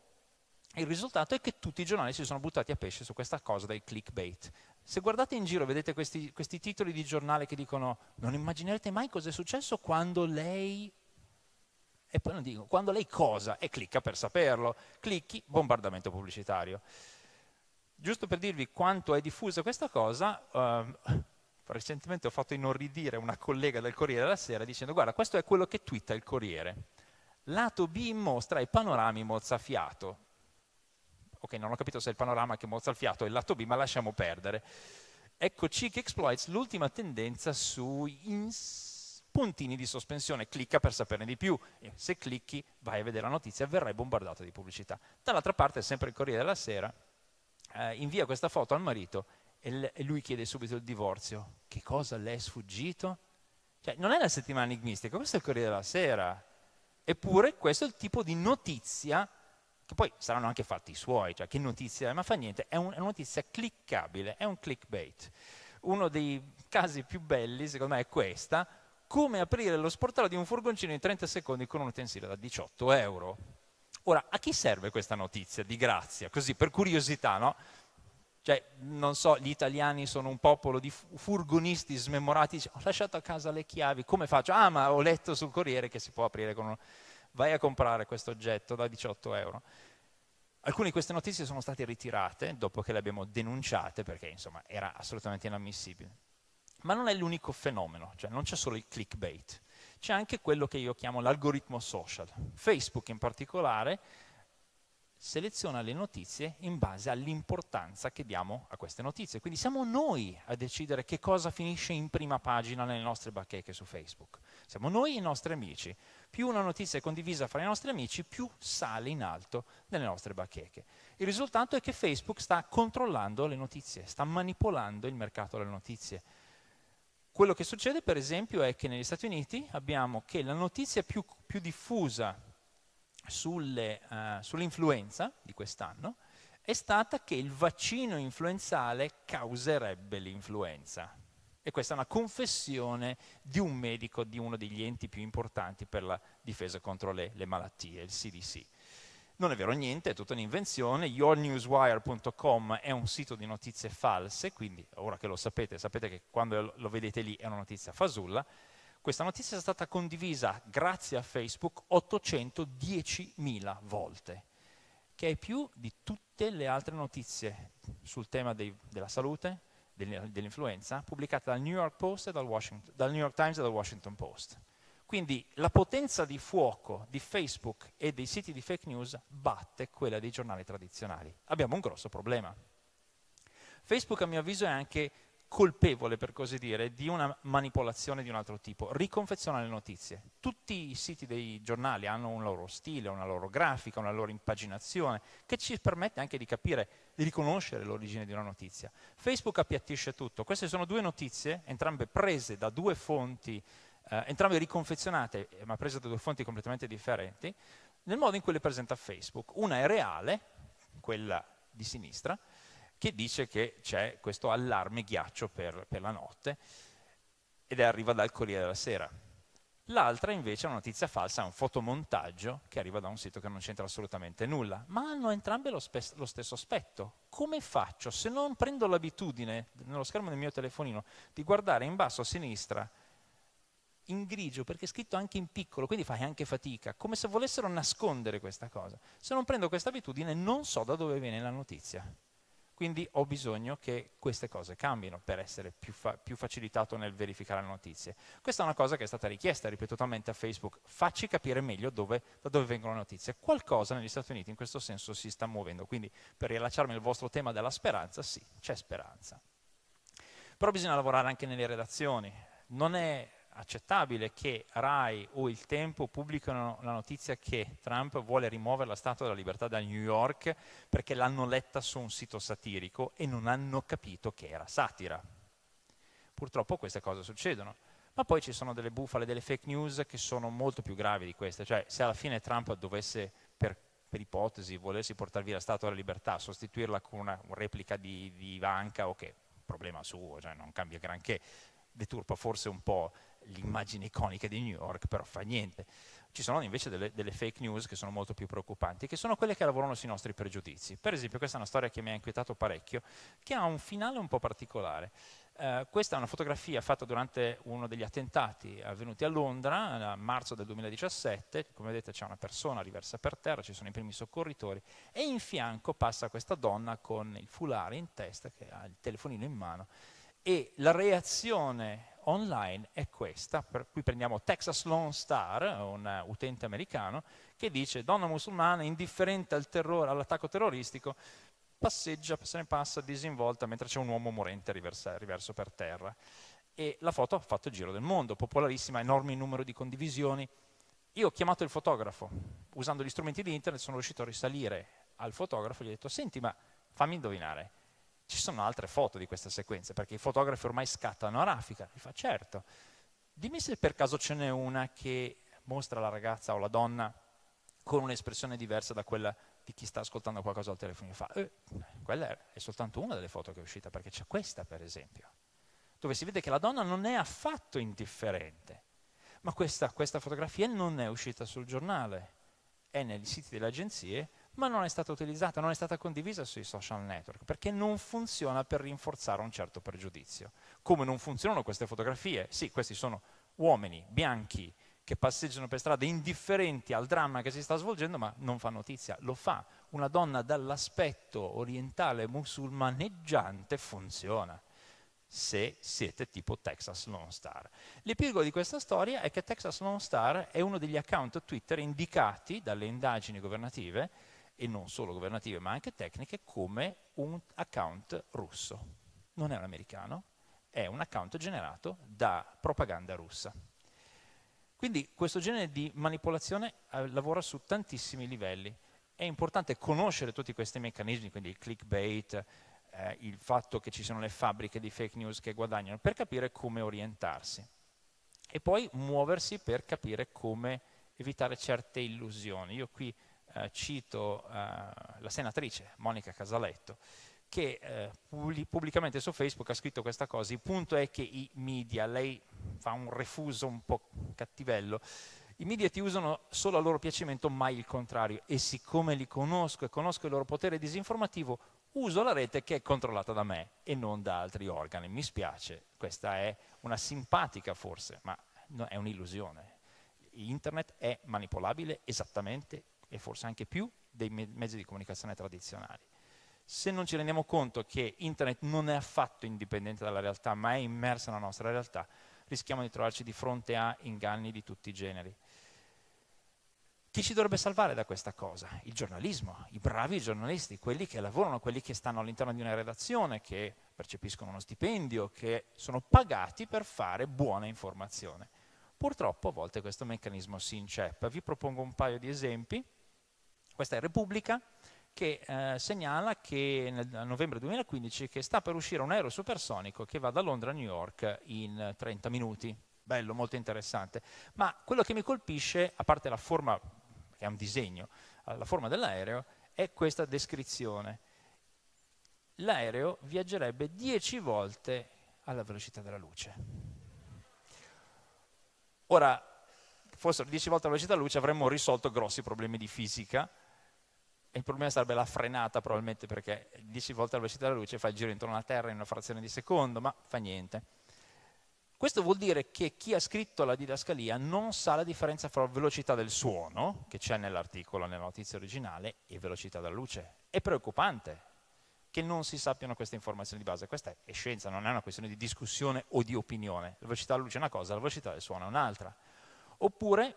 il risultato è che tutti i giornali si sono buttati a pesce su questa cosa del clickbait. Se guardate in giro vedete questi, questi titoli di giornale che dicono non immaginerete mai cosa è successo quando lei... E poi non dico, quando lei cosa? E clicca per saperlo. Clicchi, bombardamento pubblicitario. Giusto per dirvi quanto è diffusa questa cosa, eh, recentemente ho fatto inorridire una collega del Corriere della Sera dicendo guarda questo è quello che twitta il Corriere, lato B mostra i panorami mozzafiato. Ok, non ho capito se è il panorama che mozza il fiato è il lato B, ma lasciamo perdere. Ecco Cheek Exploits, l'ultima tendenza sui puntini di sospensione, clicca per saperne di più, se clicchi vai a vedere la notizia, verrai bombardato di pubblicità. Dall'altra parte, è sempre il Corriere della Sera, eh, invia questa foto al marito e, e, lui chiede subito il divorzio. Che cosa le è sfuggito? Cioè, non è la settimana enigmistica, questo è il Corriere della Sera. Eppure questo è il tipo di notizia, che poi saranno anche fatti suoi, cioè che notizia, ma fa niente, è, un, è una notizia cliccabile, è un clickbait. Uno dei casi più belli, secondo me, è questa, come aprire lo sportello di un furgoncino in 30 secondi con un utensile da 18 euro. Ora, a chi serve questa notizia di grazia? Così, per curiosità, no? Cioè, non so, gli italiani sono un popolo di furgonisti smemorati, dice, ho lasciato a casa le chiavi, come faccio? Ah, ma ho letto sul Corriere che si può aprire con un... Vai a comprare questo oggetto da 18 euro. Alcune di queste notizie sono state ritirate dopo che le abbiamo denunciate perché insomma era assolutamente inammissibile. Ma non è l'unico fenomeno, cioè non c'è solo il clickbait c'è anche quello che io chiamo l'algoritmo social. Facebook in particolare seleziona le notizie in base all'importanza che diamo a queste notizie. Quindi siamo noi a decidere che cosa finisce in prima pagina nelle nostre bacheche su Facebook. Siamo noi i nostri amici. Più una notizia è condivisa fra i nostri amici, più sale in alto nelle nostre bacheche. Il risultato è che Facebook sta controllando le notizie, sta manipolando il mercato delle notizie quello che succede per esempio è che negli Stati Uniti abbiamo che la notizia più, più diffusa sulle, uh, sull'influenza di quest'anno è stata che il vaccino influenzale causerebbe l'influenza. E questa è una confessione di un medico di uno degli enti più importanti per la difesa contro le, le malattie, il CDC. Non è vero niente, è tutta un'invenzione. YourNewsWire.com è un sito di notizie false, quindi ora che lo sapete, sapete che quando lo vedete lì è una notizia fasulla. Questa notizia è stata condivisa grazie a Facebook 810.000 volte, che è più di tutte le altre notizie sul tema dei, della salute, dell'influenza, pubblicate dal New York Post e dal, dal New York Times e dal Washington Post. Quindi la potenza di fuoco di Facebook e dei siti di fake news batte quella dei giornali tradizionali. Abbiamo un grosso problema. Facebook a mio avviso è anche colpevole, per così dire, di una manipolazione di un altro tipo, riconfeziona le notizie. Tutti i siti dei giornali hanno un loro stile, una loro grafica, una loro impaginazione, che ci permette anche di capire, di riconoscere l'origine di una notizia. Facebook appiattisce tutto. Queste sono due notizie, entrambe prese da due fonti eh, entrambe riconfezionate eh, ma prese da due fonti completamente differenti, nel modo in cui le presenta Facebook. Una è reale, quella di sinistra, che dice che c'è questo allarme ghiaccio per, per la notte ed arriva dal Corriere della Sera. L'altra invece è una notizia falsa, è un fotomontaggio che arriva da un sito che non c'entra assolutamente nulla, ma hanno entrambe lo, spe- lo stesso aspetto. Come faccio se non prendo l'abitudine nello schermo del mio telefonino di guardare in basso a sinistra in grigio perché è scritto anche in piccolo, quindi fai anche fatica, come se volessero nascondere questa cosa. Se non prendo questa abitudine non so da dove viene la notizia. Quindi ho bisogno che queste cose cambino per essere più, fa- più facilitato nel verificare le notizie. Questa è una cosa che è stata richiesta ripetutamente a Facebook, facci capire meglio dove, da dove vengono le notizie. Qualcosa negli Stati Uniti in questo senso si sta muovendo, quindi per rilacciarmi al vostro tema della speranza, sì, c'è speranza. Però bisogna lavorare anche nelle redazioni. Non è accettabile che RAI o Il Tempo pubblicano la notizia che Trump vuole rimuovere la Statua della Libertà da New York perché l'hanno letta su un sito satirico e non hanno capito che era satira. Purtroppo queste cose succedono. Ma poi ci sono delle bufale, delle fake news che sono molto più gravi di queste. Cioè, se alla fine Trump dovesse, per, per ipotesi, volersi portare via la Statua della Libertà, sostituirla con una, una replica di, di Ivanka, ok, problema suo, cioè non cambia granché, deturpa forse un po' l'immagine iconica di New York, però fa niente. Ci sono invece delle, delle, fake news che sono molto più preoccupanti, che sono quelle che lavorano sui nostri pregiudizi. Per esempio, questa è una storia che mi ha inquietato parecchio, che ha un finale un po' particolare. Eh, questa è una fotografia fatta durante uno degli attentati avvenuti a Londra a marzo del 2017. Come vedete c'è una persona riversa per terra, ci sono i primi soccorritori e in fianco passa questa donna con il fulare in testa che ha il telefonino in mano e la reazione online è questa, per cui prendiamo Texas Lone Star, un eh, utente americano, che dice donna musulmana indifferente al terror, all'attacco terroristico, passeggia, se ne passa disinvolta mentre c'è un uomo morente riversa, riverso per terra. E la foto ha fatto il giro del mondo, popolarissima, enorme numero di condivisioni. Io ho chiamato il fotografo, usando gli strumenti di internet sono riuscito a risalire al fotografo e gli ho detto senti ma fammi indovinare, ci sono altre foto di questa sequenza, perché i fotografi ormai scattano a raffica. Mi fa, certo, dimmi se per caso ce n'è una che mostra la ragazza o la donna con un'espressione diversa da quella di chi sta ascoltando qualcosa al telefono e fa, eh, quella è soltanto una delle foto che è uscita, perché c'è questa per esempio, dove si vede che la donna non è affatto indifferente, ma questa, questa fotografia non è uscita sul giornale, è nei siti delle agenzie ma non è stata utilizzata, non è stata condivisa sui social network, perché non funziona per rinforzare un certo pregiudizio. Come non funzionano queste fotografie? Sì, questi sono uomini bianchi che passeggiano per strada indifferenti al dramma che si sta svolgendo, ma non fa notizia, lo fa. Una donna dall'aspetto orientale musulmaneggiante funziona se siete tipo Texas Lone Star. L'epilogo di questa storia è che Texas Lone Star è uno degli account Twitter indicati dalle indagini governative e non solo governative ma anche tecniche, come un account russo. Non è un americano, è un account generato da propaganda russa. Quindi questo genere di manipolazione eh, lavora su tantissimi livelli. È importante conoscere tutti questi meccanismi, quindi il clickbait, eh, il fatto che ci sono le fabbriche di fake news che guadagnano, per capire come orientarsi. E poi muoversi per capire come evitare certe illusioni. Io qui eh, cito eh, la senatrice Monica Casaletto, che eh, pubblicamente su Facebook ha scritto questa cosa. Il punto è che i media, lei fa un refuso un po' cattivello, i media ti usano solo a loro piacimento, mai il contrario. E siccome li conosco e conosco il loro potere disinformativo, uso la rete che è controllata da me e non da altri organi. Mi spiace, questa è una simpatica forse, ma no, è un'illusione. Internet è manipolabile esattamente e forse anche più dei me- mezzi di comunicazione tradizionali. Se non ci rendiamo conto che internet non è affatto indipendente dalla realtà, ma è immersa nella nostra realtà, rischiamo di trovarci di fronte a inganni di tutti i generi. Chi ci dovrebbe salvare da questa cosa? Il giornalismo, i bravi giornalisti, quelli che lavorano, quelli che stanno all'interno di una redazione, che percepiscono uno stipendio, che sono pagati per fare buona informazione. Purtroppo a volte questo meccanismo si inceppa. Vi propongo un paio di esempi. Questa è Repubblica che eh, segnala che nel, a novembre 2015 che sta per uscire un aereo supersonico che va da Londra a New York in 30 eh, minuti. Bello, molto interessante. Ma quello che mi colpisce, a parte la forma, che è un disegno, eh, la forma dell'aereo, è questa descrizione. L'aereo viaggerebbe 10 volte alla velocità della luce. Ora, fossero 10 volte alla velocità della luce avremmo risolto grossi problemi di fisica, il problema sarebbe la frenata probabilmente perché 10 volte la velocità della luce fa il giro intorno alla Terra in una frazione di secondo, ma fa niente. Questo vuol dire che chi ha scritto la didascalia non sa la differenza fra velocità del suono, che c'è nell'articolo, nella notizia originale, e velocità della luce. È preoccupante che non si sappiano queste informazioni di base. Questa è scienza, non è una questione di discussione o di opinione. La velocità della luce è una cosa, la velocità del suono è un'altra. Oppure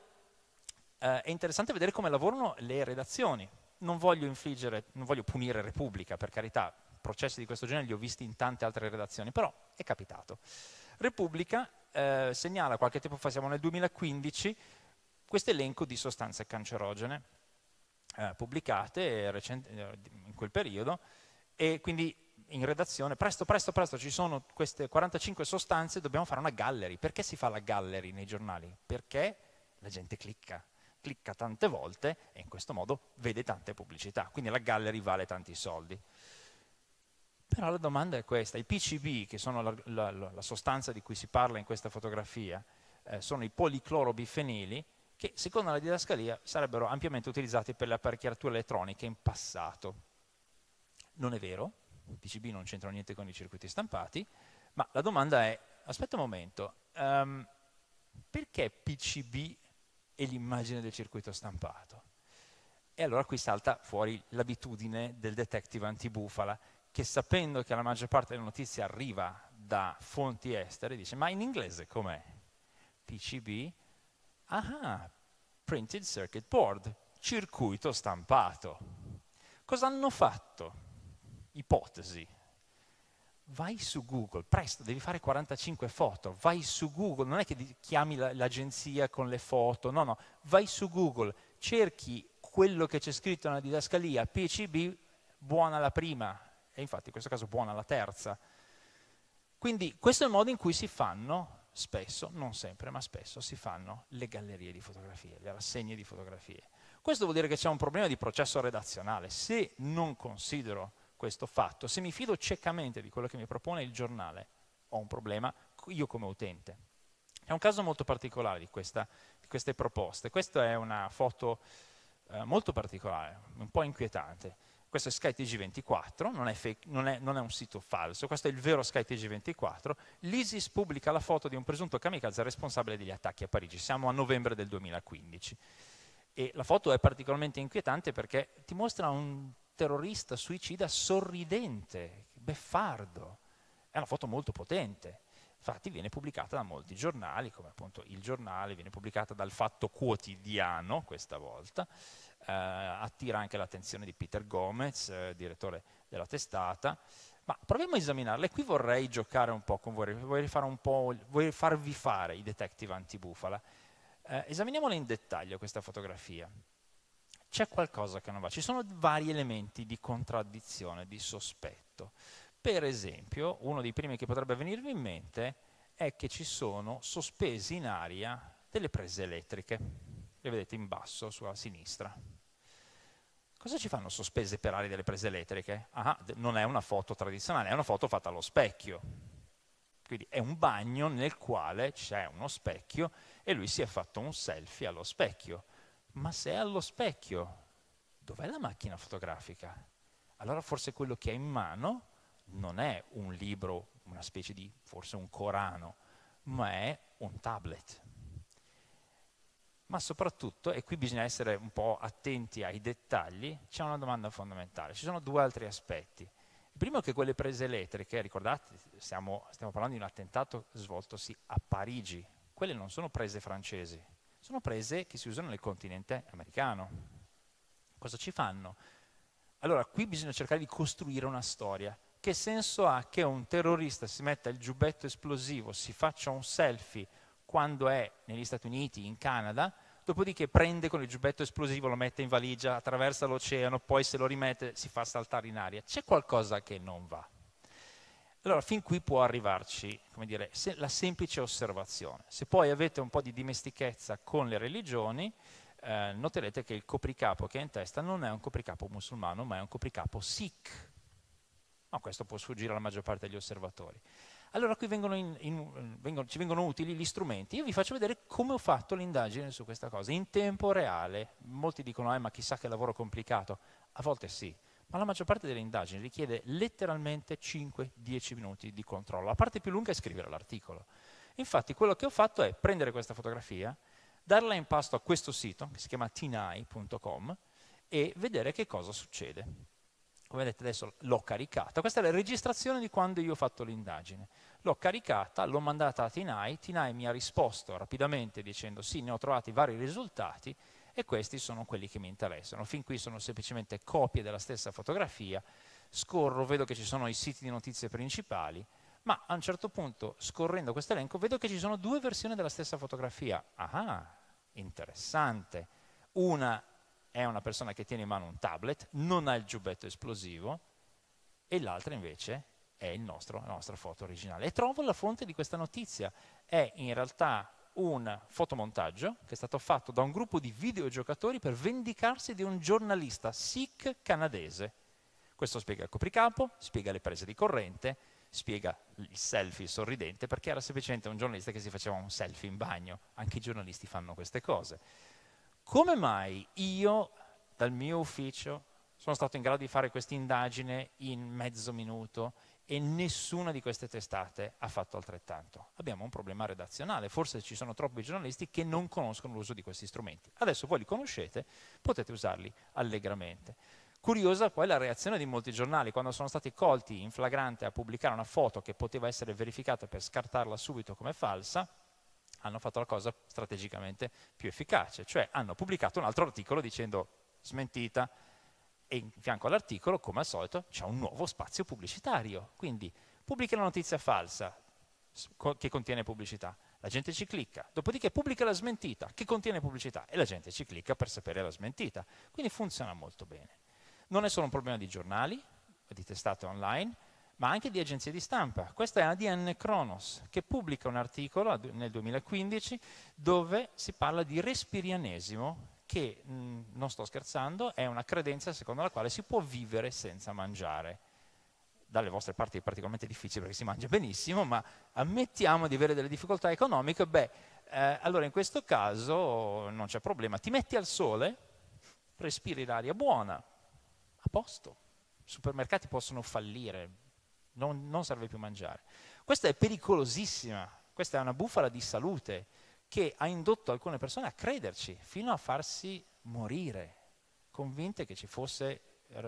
eh, è interessante vedere come lavorano le redazioni non voglio infliggere, non voglio punire Repubblica, per carità, processi di questo genere li ho visti in tante altre redazioni, però è capitato. Repubblica eh, segnala qualche tempo fa, siamo nel 2015, questo elenco di sostanze cancerogene eh, pubblicate recente, eh, in quel periodo e quindi in redazione, presto, presto, presto, ci sono queste 45 sostanze, dobbiamo fare una gallery. Perché si fa la gallery nei giornali? Perché la gente clicca, clicca tante volte e in questo modo vede tante pubblicità, quindi la gallery vale tanti soldi. Però la domanda è questa, i PCB, che sono la, la, la sostanza di cui si parla in questa fotografia, eh, sono i policlorobifenili, che secondo la didascalia sarebbero ampiamente utilizzati per le apparecchiature elettroniche in passato. Non è vero, i PCB non c'entrano niente con i circuiti stampati, ma la domanda è, aspetta un momento, um, perché PCB e l'immagine del circuito stampato. E allora qui salta fuori l'abitudine del detective antibufala che sapendo che la maggior parte delle notizie arriva da fonti estere dice ma in inglese com'è? PCB? Ah, printed circuit board, circuito stampato. Cosa hanno fatto? Ipotesi vai su Google, presto, devi fare 45 foto, vai su Google, non è che chiami l'agenzia con le foto, no, no, vai su Google, cerchi quello che c'è scritto nella didascalia, PCB, buona la prima, e infatti in questo caso buona la terza. Quindi questo è il modo in cui si fanno spesso, non sempre, ma spesso si fanno le gallerie di fotografie, le rassegne di fotografie. Questo vuol dire che c'è un problema di processo redazionale. Se non considero questo fatto. Se mi fido ciecamente di quello che mi propone il giornale, ho un problema io come utente. È un caso molto particolare di, questa, di queste proposte. Questa è una foto eh, molto particolare, un po' inquietante. Questo è SkyTG24, non è, fake, non, è, non è, un sito falso, questo è il vero SkyTG24. L'ISIS pubblica la foto di un presunto kamikaze responsabile degli attacchi a Parigi. Siamo a novembre del 2015. E la foto è particolarmente inquietante perché ti mostra un terrorista suicida sorridente, beffardo. È una foto molto potente. Infatti viene pubblicata da molti giornali, come appunto il giornale, viene pubblicata dal Fatto Quotidiano questa volta, eh, attira anche l'attenzione di Peter Gomez, eh, direttore della testata, ma proviamo a esaminarla e qui vorrei giocare un po' con voi, vorrei, po', vorrei farvi fare i detective antibufala. Eh, esaminiamola in dettaglio questa fotografia c'è qualcosa che non va. Ci sono vari elementi di contraddizione, di sospetto. Per esempio, uno dei primi che potrebbe venirvi in mente è che ci sono sospesi in aria delle prese elettriche. Le vedete in basso sulla sinistra. Cosa ci fanno sospese per aria delle prese elettriche? Ah, non è una foto tradizionale, è una foto fatta allo specchio. Quindi è un bagno nel quale c'è uno specchio e lui si è fatto un selfie allo specchio ma se è allo specchio, dov'è la macchina fotografica? Allora forse quello che ha in mano non è un libro, una specie di, forse un Corano, ma è un tablet. Ma soprattutto, e qui bisogna essere un po' attenti ai dettagli, c'è una domanda fondamentale. Ci sono due altri aspetti. Il primo è che quelle prese elettriche, ricordate, stiamo, stiamo parlando di un attentato svoltosi a Parigi. Quelle non sono prese francesi, sono prese che si usano nel continente americano. Cosa ci fanno? Allora, qui bisogna cercare di costruire una storia. Che senso ha che un terrorista si metta il giubbetto esplosivo, si faccia un selfie quando è negli Stati Uniti, in Canada, dopodiché prende con il giubbetto esplosivo, lo mette in valigia, attraversa l'oceano, poi se lo rimette si fa saltare in aria. C'è qualcosa che non va. Allora, fin qui può arrivarci dire, se la semplice osservazione. Se poi avete un po' di dimestichezza con le religioni, eh, noterete che il copricapo che è in testa non è un copricapo musulmano, ma è un copricapo sikh. Ma questo può sfuggire alla maggior parte degli osservatori. Allora qui vengono in, in, vengono, ci vengono utili gli strumenti. Io vi faccio vedere come ho fatto l'indagine su questa cosa, in tempo reale. Molti dicono, eh, ma chissà che lavoro complicato. A volte sì, ma la maggior parte delle indagini richiede letteralmente 5-10 minuti di controllo. La parte più lunga è scrivere l'articolo. Infatti quello che ho fatto è prendere questa fotografia, darla in pasto a questo sito, che si chiama tinai.com, e vedere che cosa succede. Come vedete adesso l'ho caricata, questa è la registrazione di quando io ho fatto l'indagine. L'ho caricata, l'ho mandata a Tinai, Tinai mi ha risposto rapidamente dicendo sì, ne ho trovati vari risultati, e questi sono quelli che mi interessano. Fin qui sono semplicemente copie della stessa fotografia, scorro, vedo che ci sono i siti di notizie principali, ma a un certo punto, scorrendo questo elenco, vedo che ci sono due versioni della stessa fotografia. Ah, interessante. Una è una persona che tiene in mano un tablet, non ha il giubbetto esplosivo, e l'altra invece è nostro, la nostra foto originale. E trovo la fonte di questa notizia. È in realtà un fotomontaggio che è stato fatto da un gruppo di videogiocatori per vendicarsi di un giornalista sikh canadese. Questo spiega il copricapo, spiega le prese di corrente, spiega il selfie sorridente, perché era semplicemente un giornalista che si faceva un selfie in bagno. Anche i giornalisti fanno queste cose. Come mai io, dal mio ufficio, sono stato in grado di fare questa indagine in mezzo minuto, e nessuna di queste testate ha fatto altrettanto. Abbiamo un problema redazionale, forse ci sono troppi giornalisti che non conoscono l'uso di questi strumenti. Adesso voi li conoscete, potete usarli allegramente. Curiosa poi la reazione di molti giornali quando sono stati colti in flagrante a pubblicare una foto che poteva essere verificata per scartarla subito come falsa, hanno fatto la cosa strategicamente più efficace, cioè hanno pubblicato un altro articolo dicendo smentita, e in fianco all'articolo, come al solito, c'è un nuovo spazio pubblicitario. Quindi pubblica la notizia falsa che contiene pubblicità, la gente ci clicca, dopodiché pubblica la smentita che contiene pubblicità e la gente ci clicca per sapere la smentita. Quindi funziona molto bene. Non è solo un problema di giornali, di testate online, ma anche di agenzie di stampa. Questa è ADN Kronos che pubblica un articolo nel 2015 dove si parla di respirianesimo che, mh, mm, non sto scherzando, è una credenza secondo la quale si può vivere senza mangiare. Dalle vostre parti è particolarmente difficile perché si mangia benissimo, ma ammettiamo di avere delle difficoltà economiche, beh, eh, allora in questo caso non c'è problema. Ti metti al sole, respiri l'aria buona, a posto. I supermercati possono fallire, non, non serve più mangiare. Questa è pericolosissima, questa è una bufala di salute che ha indotto alcune persone a crederci fino a farsi morire, convinte che ci fosse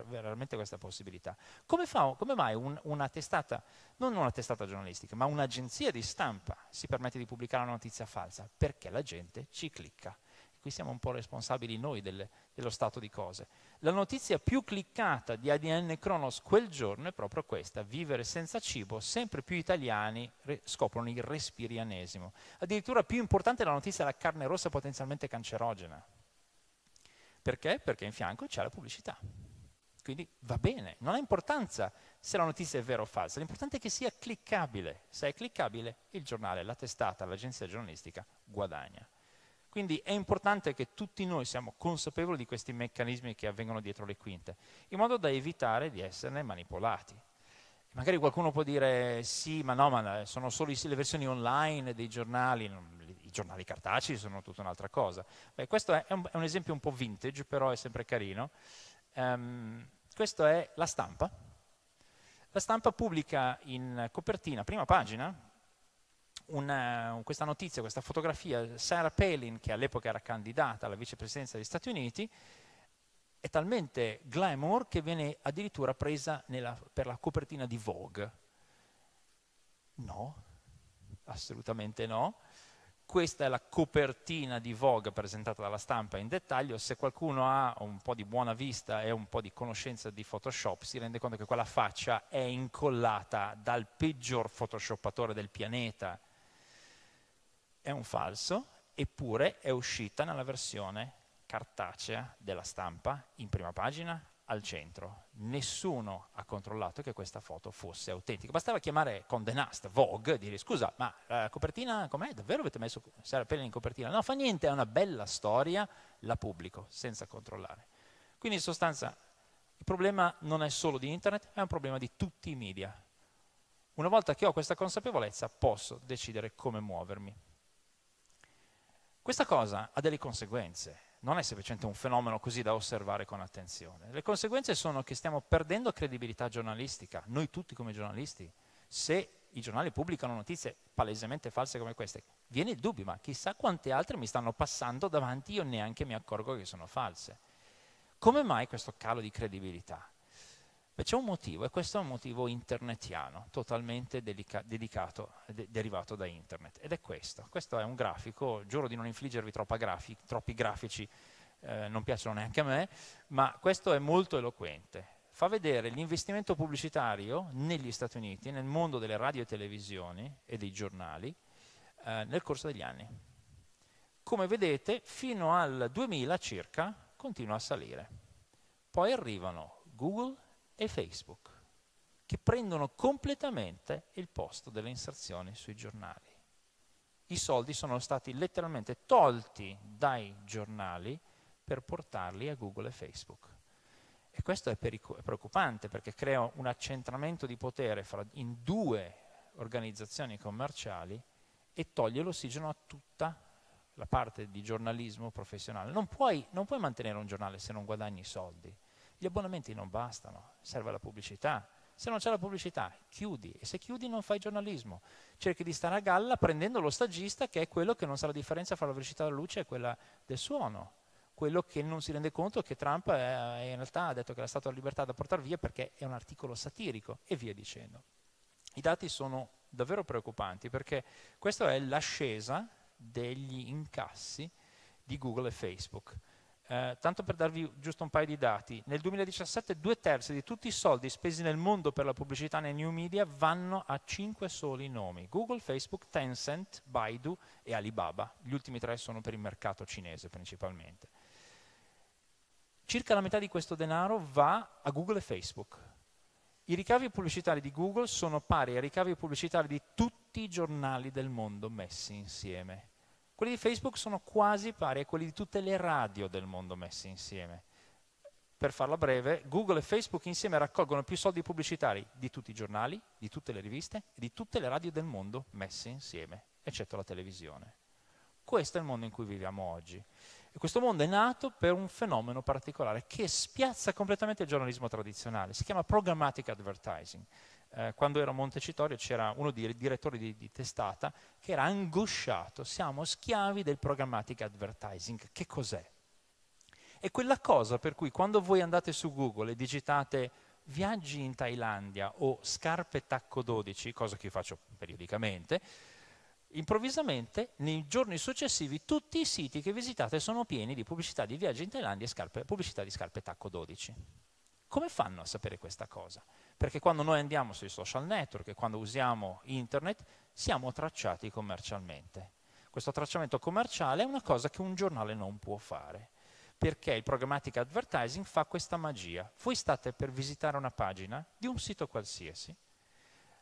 veramente questa possibilità. Come, fa, come mai un, una testata, non una testata giornalistica, ma un'agenzia di stampa si permette di pubblicare una notizia falsa? Perché la gente ci clicca. Qui siamo un po' responsabili noi del, dello stato di cose. La notizia più cliccata di ADN Kronos quel giorno è proprio questa, vivere senza cibo, sempre più italiani scoprono il respirianesimo. Addirittura più importante è la notizia della carne rossa potenzialmente cancerogena. Perché? Perché in fianco c'è la pubblicità. Quindi va bene, non ha importanza se la notizia è vera o falsa, l'importante è che sia cliccabile. Se è cliccabile, il giornale, la testata, l'agenzia giornalistica guadagna. Quindi è importante che tutti noi siamo consapevoli di questi meccanismi che avvengono dietro le quinte, in modo da evitare di esserne manipolati. Magari qualcuno può dire sì, ma no, ma eh, sono solo le versioni online dei giornali, i giornali cartacei sono tutta un'altra cosa. Beh, questo è un, è un, esempio un po' vintage, però è sempre carino. Um, ehm, questa è la stampa. La stampa pubblica in copertina, prima pagina, una, eh, questa notizia, questa fotografia, Sarah Palin, che all'epoca era candidata alla vicepresidenza degli Stati Uniti, è talmente glamour che viene addirittura presa nella, per la copertina di Vogue. No, assolutamente no. Questa è la copertina di Vogue presentata dalla stampa in dettaglio. Se qualcuno ha un po' di buona vista e un po' di conoscenza di Photoshop, si rende conto che quella faccia è incollata dal peggior photoshopatore del pianeta, è un falso, eppure è uscita nella versione cartacea della stampa, in prima pagina, al centro. Nessuno ha controllato che questa foto fosse autentica. Bastava chiamare Condé Nast, Vogue, e dire scusa, ma la copertina com'è? Davvero avete messo Sara Pellin in copertina? No, fa niente, è una bella storia, la pubblico, senza controllare. Quindi in sostanza il problema non è solo di internet, è un problema di tutti i media. Una volta che ho questa consapevolezza posso decidere come muovermi. Questa cosa ha delle conseguenze, non è semplicemente un fenomeno così da osservare con attenzione. Le conseguenze sono che stiamo perdendo credibilità giornalistica, noi tutti come giornalisti. Se i giornali pubblicano notizie palesemente false come queste, viene il dubbio, ma chissà quante altre mi stanno passando davanti, io neanche mi accorgo che sono false. Come mai questo calo di credibilità? Beh, c'è un motivo, e questo è un motivo internetiano, totalmente delica- dedicato, de- derivato da internet, ed è questo. Questo è un grafico, giuro di non infliggervi grafi- troppi grafici, eh, non piacciono neanche a me, ma questo è molto eloquente. Fa vedere l'investimento pubblicitario negli Stati Uniti, nel mondo delle radio e televisioni e dei giornali, eh, nel corso degli anni. Come vedete, fino al 2000 circa continua a salire. Poi arrivano Google, e Facebook, che prendono completamente il posto delle inserzioni sui giornali. I soldi sono stati letteralmente tolti dai giornali per portarli a Google e Facebook. E questo è, perico- è preoccupante perché crea un accentramento di potere fra, in due organizzazioni commerciali e toglie l'ossigeno a tutta la parte di giornalismo professionale. Non puoi, non puoi mantenere un giornale se non guadagni soldi. Gli abbonamenti non bastano, serve la pubblicità. Se non c'è la pubblicità, chiudi e se chiudi non fai giornalismo. Cerchi di stare a galla prendendo lo stagista che è quello che non sa la differenza fra la velocità della luce e quella del suono. Quello che non si rende conto che Trump eh, in realtà ha detto che era stata la Libertà da portare via perché è un articolo satirico e via dicendo. I dati sono davvero preoccupanti perché questa è l'ascesa degli incassi di Google e Facebook. Eh, tanto per darvi giusto un paio di dati, nel 2017 due terzi di tutti i soldi spesi nel mondo per la pubblicità nei new media vanno a cinque soli nomi, Google, Facebook, Tencent, Baidu e Alibaba. Gli ultimi tre sono per il mercato cinese principalmente. Circa la metà di questo denaro va a Google e Facebook. I ricavi pubblicitari di Google sono pari ai ricavi pubblicitari di tutti i giornali del mondo messi insieme quelli di Facebook sono quasi pari a quelli di tutte le radio del mondo messe insieme. Per farla breve, Google e Facebook insieme raccolgono più soldi pubblicitari di tutti i giornali, di tutte le riviste e di tutte le radio del mondo messe insieme, eccetto la televisione. Questo è il mondo in cui viviamo oggi. E questo mondo è nato per un fenomeno particolare che spiazza completamente il giornalismo tradizionale, si chiama programmatic advertising eh, quando ero a Montecitorio c'era uno dei direttori di, di, testata che era angosciato, siamo schiavi del programmatic advertising, che cos'è? È quella cosa per cui quando voi andate su Google e digitate viaggi in Thailandia o scarpe tacco 12, cosa che io faccio periodicamente, improvvisamente nei giorni successivi tutti i siti che visitate sono pieni di pubblicità di viaggi in Thailandia e scarpe, pubblicità di scarpe tacco 12 come fanno a sapere questa cosa? Perché quando noi andiamo sui social network e quando usiamo internet siamo tracciati commercialmente. Questo tracciamento commerciale è una cosa che un giornale non può fare, perché il programmatic advertising fa questa magia. Voi state per visitare una pagina di un sito qualsiasi,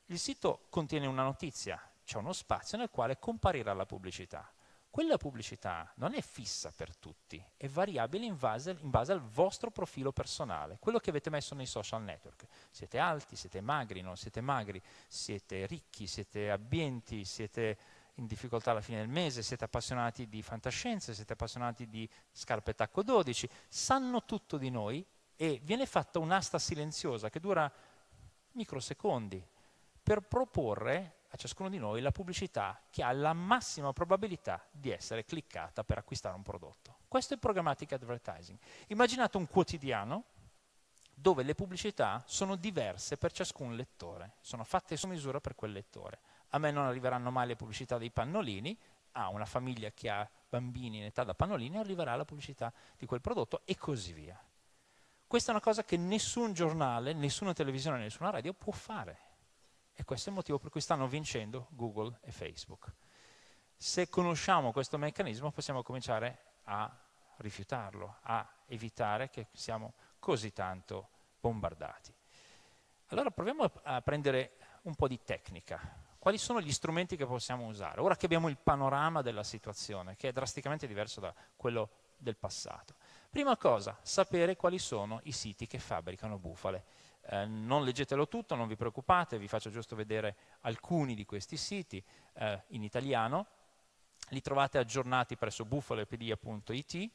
il sito contiene una notizia, c'è uno spazio nel quale comparirà la pubblicità. Quella pubblicità non è fissa per tutti, è variabile in base, in base al vostro profilo personale, quello che avete messo nei social network. Siete alti, siete magri, non siete magri, siete ricchi, siete abbienti, siete in difficoltà alla fine del mese, siete appassionati di fantascienza, siete appassionati di scarpe tacco 12, sanno tutto di noi e viene fatta un'asta silenziosa che dura microsecondi per proporre a ciascuno di noi la pubblicità che ha la massima probabilità di essere cliccata per acquistare un prodotto. Questo è programmatic advertising. Immaginate un quotidiano dove le pubblicità sono diverse per ciascun lettore, sono fatte su misura per quel lettore. A me non arriveranno mai le pubblicità dei pannolini, a una famiglia che ha bambini in età da pannolini arriverà la pubblicità di quel prodotto e così via. Questa è una cosa che nessun giornale, nessuna televisione, nessuna radio può fare. E questo è il motivo per cui stanno vincendo Google e Facebook. Se conosciamo questo meccanismo possiamo cominciare a rifiutarlo, a evitare che siamo così tanto bombardati. Allora proviamo a prendere un po' di tecnica. Quali sono gli strumenti che possiamo usare? Ora che abbiamo il panorama della situazione, che è drasticamente diverso da quello del passato. Prima cosa, sapere quali sono i siti che fabbricano bufale eh, non leggetelo tutto, non vi preoccupate, vi faccio giusto vedere alcuni di questi siti eh, in italiano. Li trovate aggiornati presso bufalopedia.it.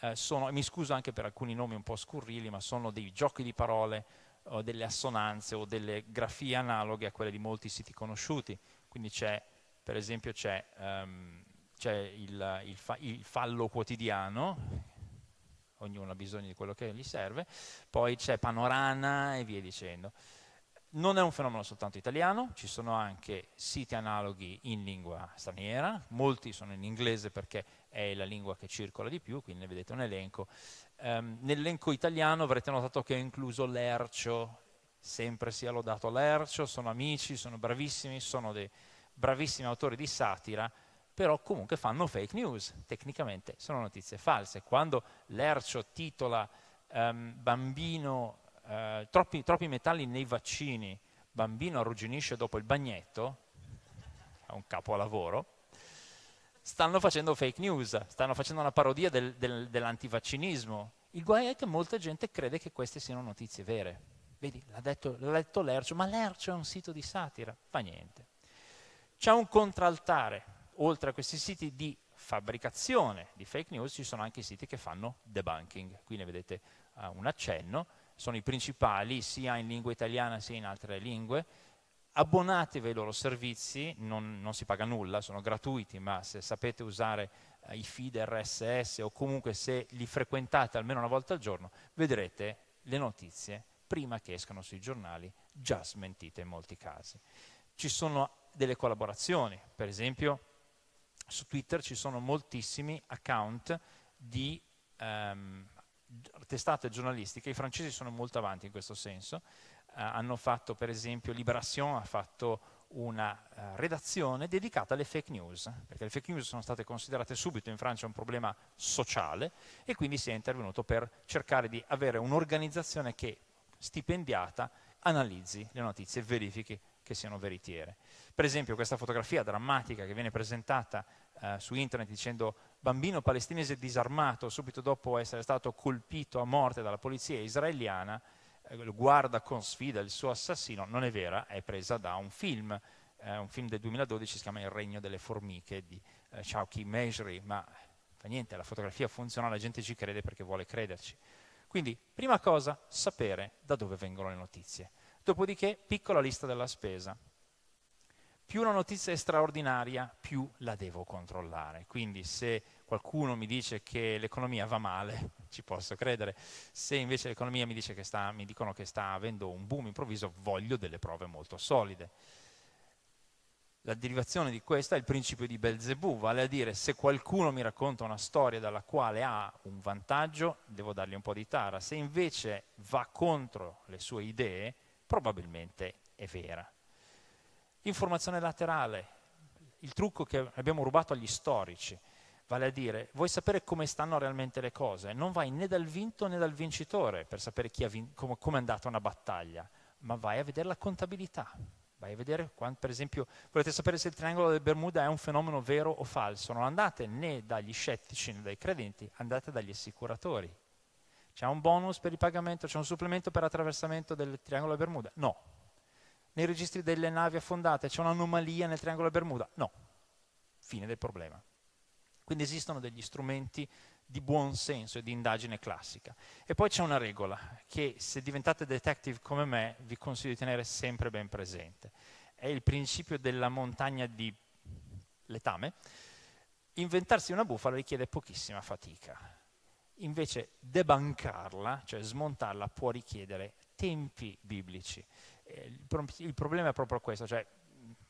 Eh, sono, mi scuso anche per alcuni nomi un po' scurrili, ma sono dei giochi di parole o delle assonanze o delle grafie analoghe a quelle di molti siti conosciuti. Quindi c'è, per esempio, c'è, um, c'è il, il, fa, il fallo quotidiano, ognuno ha bisogno di quello che gli serve, poi c'è Panorana e via dicendo. Non è un fenomeno soltanto italiano, ci sono anche siti analoghi in lingua straniera, molti sono in inglese perché è la lingua che circola di più, quindi ne vedete un elenco. Um, nell'elenco italiano avrete notato che ho incluso l'ercio, sempre sia lodato l'ercio, sono amici, sono bravissimi, sono dei bravissimi autori di satira, però comunque fanno fake news, tecnicamente sono notizie false. Quando l'ERCIO titola um, bambino, uh, troppi, troppi metalli nei vaccini, bambino arrugginisce dopo il bagnetto, è un capolavoro, stanno facendo fake news, stanno facendo una parodia del, del, dell'antivaccinismo. Il guai è che molta gente crede che queste siano notizie vere. Vedi, l'ha detto, l'ha detto Lercio, ma Lercio è un sito di satira, fa niente. C'è un contraltare oltre a questi siti di fabbricazione di fake news ci sono anche i siti che fanno debunking, qui ne vedete uh, un accenno, sono i principali sia in lingua italiana sia in altre lingue, abbonatevi ai loro servizi, non, non si paga nulla, sono gratuiti, ma se sapete usare uh, i feed RSS o comunque se li frequentate almeno una volta al giorno, vedrete le notizie prima che escano sui giornali, già smentite in molti casi. Ci sono delle collaborazioni, per esempio su Twitter ci sono moltissimi account di ehm, testate giornalistiche, i francesi sono molto avanti in questo senso, eh, hanno fatto per esempio, Liberation, ha fatto una eh, redazione dedicata alle fake news, perché le fake news sono state considerate subito in Francia un problema sociale e quindi si è intervenuto per cercare di avere un'organizzazione che, stipendiata, analizzi le notizie e verifichi che siano veritiere. Per esempio questa fotografia drammatica che viene presentata eh, su internet dicendo bambino palestinese disarmato subito dopo essere stato colpito a morte dalla polizia israeliana, eh, guarda con sfida il suo assassino, non è vera, è presa da un film, eh, un film del 2012, si chiama Il regno delle formiche di eh, Chauki Mejri, ma fa niente, la fotografia funziona, la gente ci crede perché vuole crederci. Quindi, prima cosa, sapere da dove vengono le notizie. Dopodiché, piccola lista della spesa più una notizia è straordinaria, più la devo controllare. Quindi se qualcuno mi dice che l'economia va male, ci posso credere. Se invece l'economia mi, dice che sta, mi dicono che sta avendo un boom improvviso, voglio delle prove molto solide. La derivazione di questa è il principio di Belzebù, vale a dire se qualcuno mi racconta una storia dalla quale ha un vantaggio, devo dargli un po' di tara, se invece va contro le sue idee, probabilmente è vera. Informazione laterale, il trucco che abbiamo rubato agli storici, vale a dire, vuoi sapere come stanno realmente le cose, non vai né dal vinto né dal vincitore per sapere vin- come è andata una battaglia, ma vai a vedere la contabilità. Vai a vedere, quando, per esempio, volete sapere se il triangolo del Bermuda è un fenomeno vero o falso. Non andate né dagli scettici né dai credenti, andate dagli assicuratori. C'è un bonus per il pagamento, c'è un supplemento per l'attraversamento del triangolo del Bermuda? No, nei registri delle navi affondate c'è un'anomalia nel triangolo Bermuda? No, fine del problema. Quindi esistono degli strumenti di buon senso e di indagine classica. E poi c'è una regola che se diventate detective come me vi consiglio di tenere sempre ben presente. È il principio della montagna di letame. Inventarsi una bufala richiede pochissima fatica. Invece debancarla, cioè smontarla, può richiedere tempi biblici il, pro- il problema è proprio questo, cioè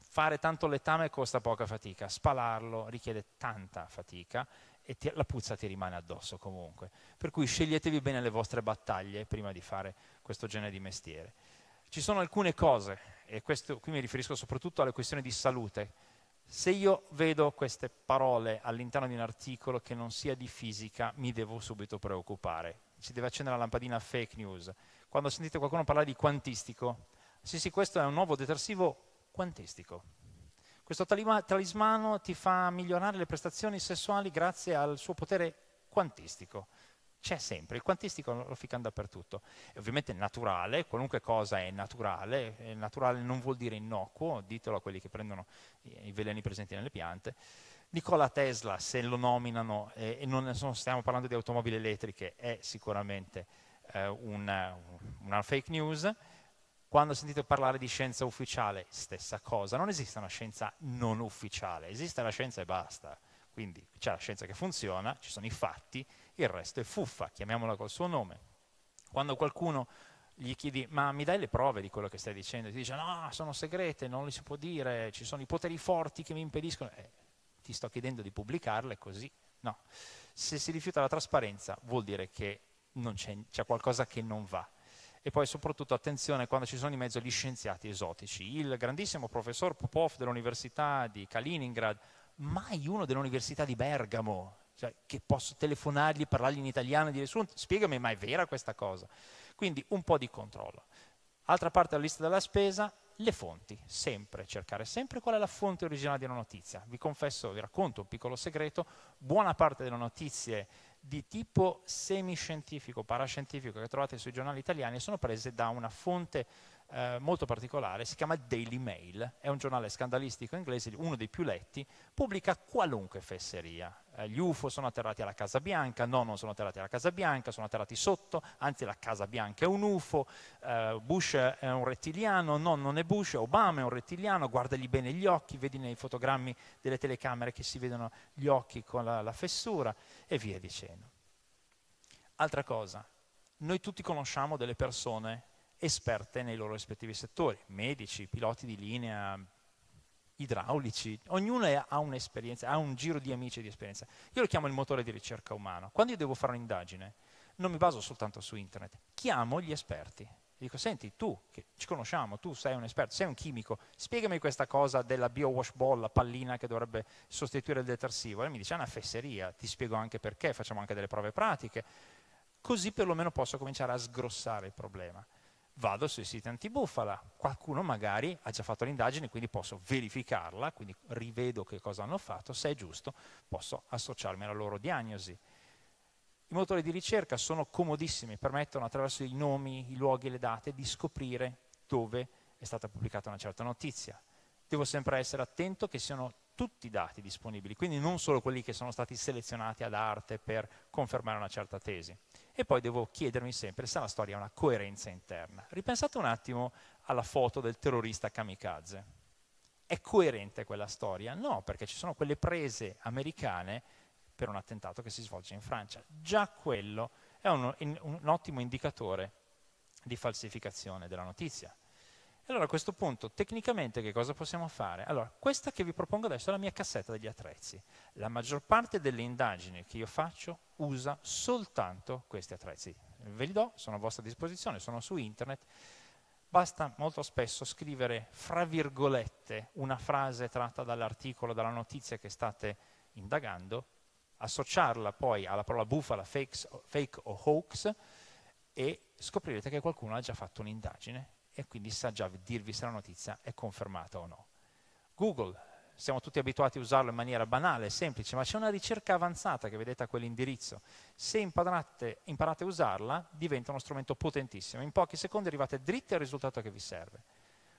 fare tanto letame costa poca fatica, spalarlo richiede tanta fatica e ti, la puzza ti rimane addosso comunque. Per cui sceglietevi bene le vostre battaglie prima di fare questo genere di mestiere. Ci sono alcune cose, e questo, qui mi riferisco soprattutto alle questioni di salute. Se io vedo queste parole all'interno di un articolo che non sia di fisica, mi devo subito preoccupare. Si deve accendere la lampadina fake news. Quando sentite qualcuno parlare di quantistico, sì, sì, questo è un nuovo detersivo quantistico. Questo talismano ti fa migliorare le prestazioni sessuali grazie al suo potere quantistico. C'è sempre, il quantistico lo ficano dappertutto. È ovviamente naturale, qualunque cosa è naturale, naturale non vuol dire innocuo, ditelo a quelli che prendono i veleni presenti nelle piante. Nicola Tesla, se lo nominano, e non stiamo parlando di automobili elettriche, è sicuramente eh, una, una fake news quando ho sentito parlare di scienza ufficiale, stessa cosa, non esiste una scienza non ufficiale, esiste la scienza e basta. Quindi c'è la scienza che funziona, ci sono i fatti, il resto è fuffa, chiamiamola col suo nome. Quando qualcuno gli chiedi ma mi dai le prove di quello che stai dicendo, ti dice no, sono segrete, non le si può dire, ci sono i poteri forti che mi impediscono, eh, ti sto chiedendo di pubblicarle così. No, se si rifiuta la trasparenza vuol dire che c'è qualcosa che non va e poi soprattutto attenzione quando ci sono in mezzo gli scienziati esotici. Il grandissimo professor Popov dell'Università di Kaliningrad, mai uno dell'Università di Bergamo, cioè, che posso telefonargli, parlargli in italiano e dire spiegami ma è vera questa cosa. Quindi un po' di controllo. Altra parte della lista della spesa, le fonti, sempre, cercare sempre qual è la fonte originale di una notizia. Vi confesso, vi racconto un piccolo segreto, buona parte delle notizie di tipo semiscientifico, parascientifico che trovate sui giornali italiani sono prese da una fonte eh, molto particolare, si chiama Daily Mail, è un giornale scandalistico inglese, uno dei più letti, pubblica qualunque fesseria. Eh, gli UFO sono atterrati alla Casa Bianca, no, non sono atterrati alla Casa Bianca, sono atterrati sotto, anzi la Casa Bianca è un UFO, eh, Bush è un rettiliano, no, non è Bush, Obama è un rettiliano, guardagli bene gli occhi, vedi nei fotogrammi delle telecamere che si vedono gli occhi con la, la fessura e via dicendo. Altra cosa, noi tutti conosciamo delle persone esperte nei loro rispettivi settori, medici, piloti di linea, idraulici, ognuno è, ha un'esperienza, ha un giro di amici e di esperienza. Io lo chiamo il motore di ricerca umano. Quando io devo fare un'indagine, non mi baso soltanto su internet, chiamo gli esperti. Dico, senti, tu che ci conosciamo, tu sei un esperto, sei un chimico, spiegami questa cosa della biowash ball, la pallina che dovrebbe sostituire il detersivo. E mi dice, è una fesseria, ti spiego anche perché, facciamo anche delle prove pratiche. Così perlomeno posso cominciare a sgrossare il problema vado sui siti antibufala, qualcuno magari ha già fatto l'indagine, quindi posso verificarla, quindi rivedo che cosa hanno fatto, se è giusto posso associarmi alla loro diagnosi. I motori di ricerca sono comodissimi, permettono attraverso i nomi, i luoghi e le date di scoprire dove è stata pubblicata una certa notizia. Devo sempre essere attento che siano tutti i dati disponibili, quindi non solo quelli che sono stati selezionati ad arte per confermare una certa tesi e poi devo chiedermi sempre se la storia ha una coerenza interna. Ripensate un attimo alla foto del terrorista kamikaze. È coerente quella storia? No, perché ci sono quelle prese americane per un attentato che si svolge in Francia. Già quello è un, un, un ottimo indicatore di falsificazione della notizia allora a questo punto tecnicamente che cosa possiamo fare? Allora, questa che vi propongo adesso è la mia cassetta degli attrezzi. La maggior parte delle indagini che io faccio usa soltanto questi attrezzi. Ve li do, sono a vostra disposizione, sono su internet. Basta molto spesso scrivere fra virgolette una frase tratta dall'articolo, dalla notizia che state indagando, associarla poi alla parola bufala, fakes, fake o hoax e scoprirete che qualcuno ha già fatto un'indagine e quindi sa già dirvi se la notizia è confermata o no. Google, siamo tutti abituati a usarlo in maniera banale, semplice, ma c'è una ricerca avanzata che vedete a quell'indirizzo. Se imparate, imparate a usarla, diventa uno strumento potentissimo. In pochi secondi arrivate dritti al risultato che vi serve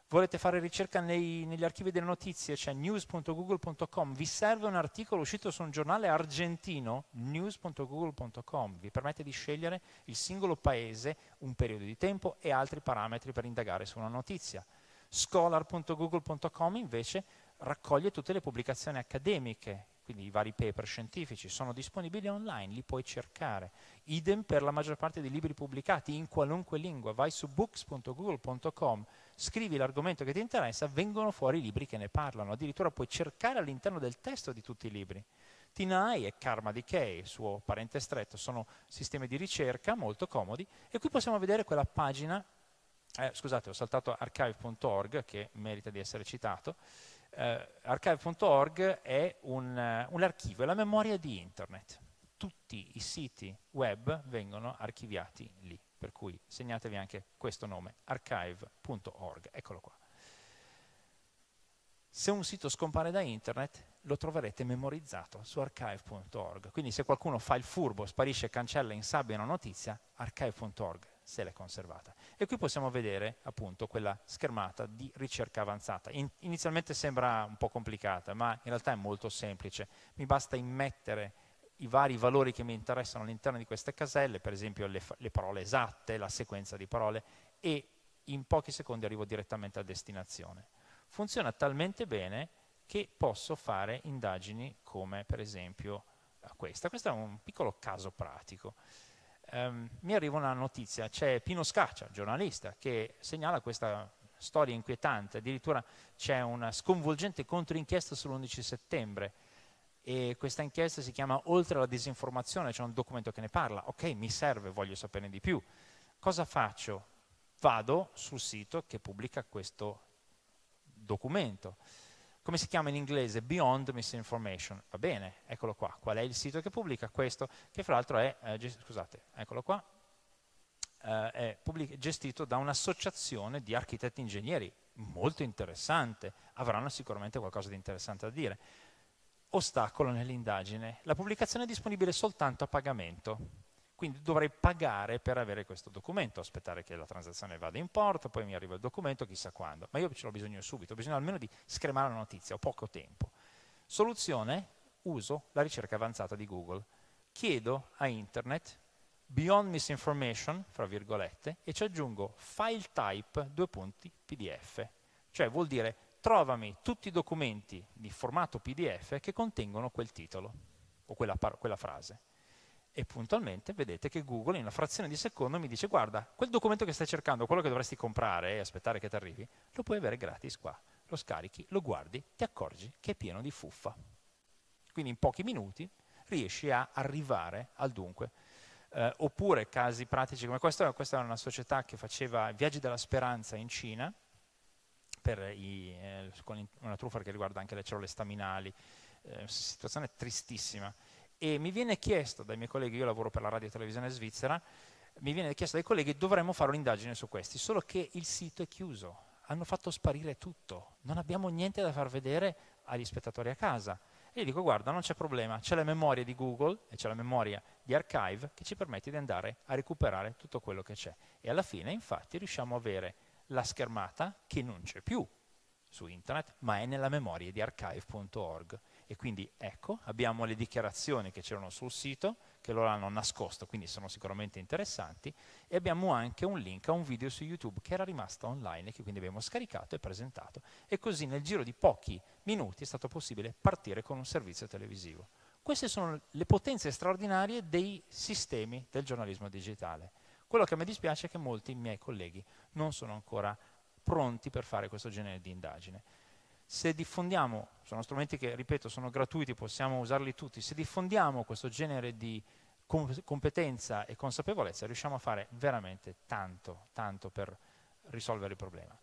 volete fare ricerca nei, negli archivi delle notizie, c'è cioè news.google.com, vi serve un articolo uscito su un giornale argentino, news.google.com, vi permette di scegliere il singolo paese, un periodo di tempo e altri parametri per indagare su una notizia. Scholar.google.com invece raccoglie tutte le pubblicazioni accademiche, quindi i vari paper scientifici, sono disponibili online, li puoi cercare. Idem per la maggior parte dei libri pubblicati in qualunque lingua, vai su books.google.com scrivi l'argomento che ti interessa, vengono fuori i libri che ne parlano, addirittura puoi cercare all'interno del testo di tutti i libri. Tinai e Karma di Kei, suo parente stretto, sono sistemi di ricerca molto comodi e qui possiamo vedere quella pagina, eh, scusate ho saltato archive.org che merita di essere citato, eh, archive.org è un, eh, un archivio, è la memoria di internet, tutti i siti web vengono archiviati lì per cui segnatevi anche questo nome, archive.org, eccolo qua. Se un sito scompare da internet lo troverete memorizzato su archive.org, quindi se qualcuno fa il furbo, sparisce, cancella, in sabbia una notizia, archive.org se l'è conservata. E qui possiamo vedere appunto quella schermata di ricerca avanzata. In, inizialmente sembra un po' complicata, ma in realtà è molto semplice, mi basta immettere i vari valori che mi interessano all'interno di queste caselle, per esempio le, le parole esatte, la sequenza di parole, e in pochi secondi arrivo direttamente a destinazione. Funziona talmente bene che posso fare indagini come per esempio questa. Questo è un piccolo caso pratico. Um, mi arriva una notizia, c'è Pino Scaccia, giornalista, che segnala questa storia inquietante, addirittura c'è una sconvolgente controinchiesta sull'11 settembre, e questa inchiesta si chiama Oltre alla disinformazione, c'è un documento che ne parla, ok, mi serve, voglio saperne di più. Cosa faccio? Vado sul sito che pubblica questo documento. Come si chiama in inglese? Beyond Misinformation. Va bene, eccolo qua. Qual è il sito che pubblica questo? Che fra l'altro è, eh, scusate, eccolo qua, eh, è gestito da un'associazione di architetti e ingegneri. Molto interessante. Avranno sicuramente qualcosa di interessante da dire ostacolo nell'indagine. La pubblicazione è disponibile soltanto a pagamento, quindi dovrei pagare per avere questo documento, aspettare che la transazione vada in porto, poi mi arriva il documento, chissà quando, ma io ce l'ho bisogno subito, ho bisogno almeno di scremare la notizia, ho poco tempo. Soluzione? Uso la ricerca avanzata di Google. Chiedo a internet beyond misinformation, fra virgolette, e ci aggiungo file type, due punti, PDF. Cioè vuol dire trovami tutti i documenti di formato PDF che contengono quel titolo o quella, quella frase. E puntualmente vedete che Google in una frazione di secondo mi dice guarda, quel documento che stai cercando, quello che dovresti comprare e aspettare che ti arrivi, lo puoi avere gratis qua. Lo scarichi, lo guardi, ti accorgi che è pieno di fuffa. Quindi in pochi minuti riesci a arrivare al dunque. Eh, oppure casi pratici come questo, questa è una società che faceva viaggi della speranza in Cina, i, eh, con una truffa che riguarda anche le cellule staminali, eh, situazione tristissima. E mi viene chiesto dai miei colleghi, io lavoro per la radio e televisione svizzera, mi viene chiesto dai colleghi dovremmo fare un'indagine su questi, solo che il sito è chiuso, hanno fatto sparire tutto, non abbiamo niente da far vedere agli spettatori a casa. E gli dico guarda non c'è problema, c'è la memoria di Google e c'è la memoria di Archive che ci permette di andare a recuperare tutto quello che c'è. E alla fine infatti riusciamo a avere la schermata che non c'è più su internet, ma è nella memoria di archive.org. E quindi ecco, abbiamo le dichiarazioni che c'erano sul sito, che loro hanno nascosto, quindi sono sicuramente interessanti, e abbiamo anche un link a un video su YouTube che era rimasto online e che quindi abbiamo scaricato e presentato. E così nel giro di pochi minuti è stato possibile partire con un servizio televisivo. Queste sono le potenze straordinarie dei sistemi del giornalismo digitale. Quello che mi dispiace è che molti miei colleghi non sono ancora pronti per fare questo genere di indagine. Se diffondiamo, sono strumenti che, ripeto, sono gratuiti, possiamo usarli tutti, se diffondiamo questo genere di competenza e consapevolezza riusciamo a fare veramente tanto, tanto per risolvere il problema.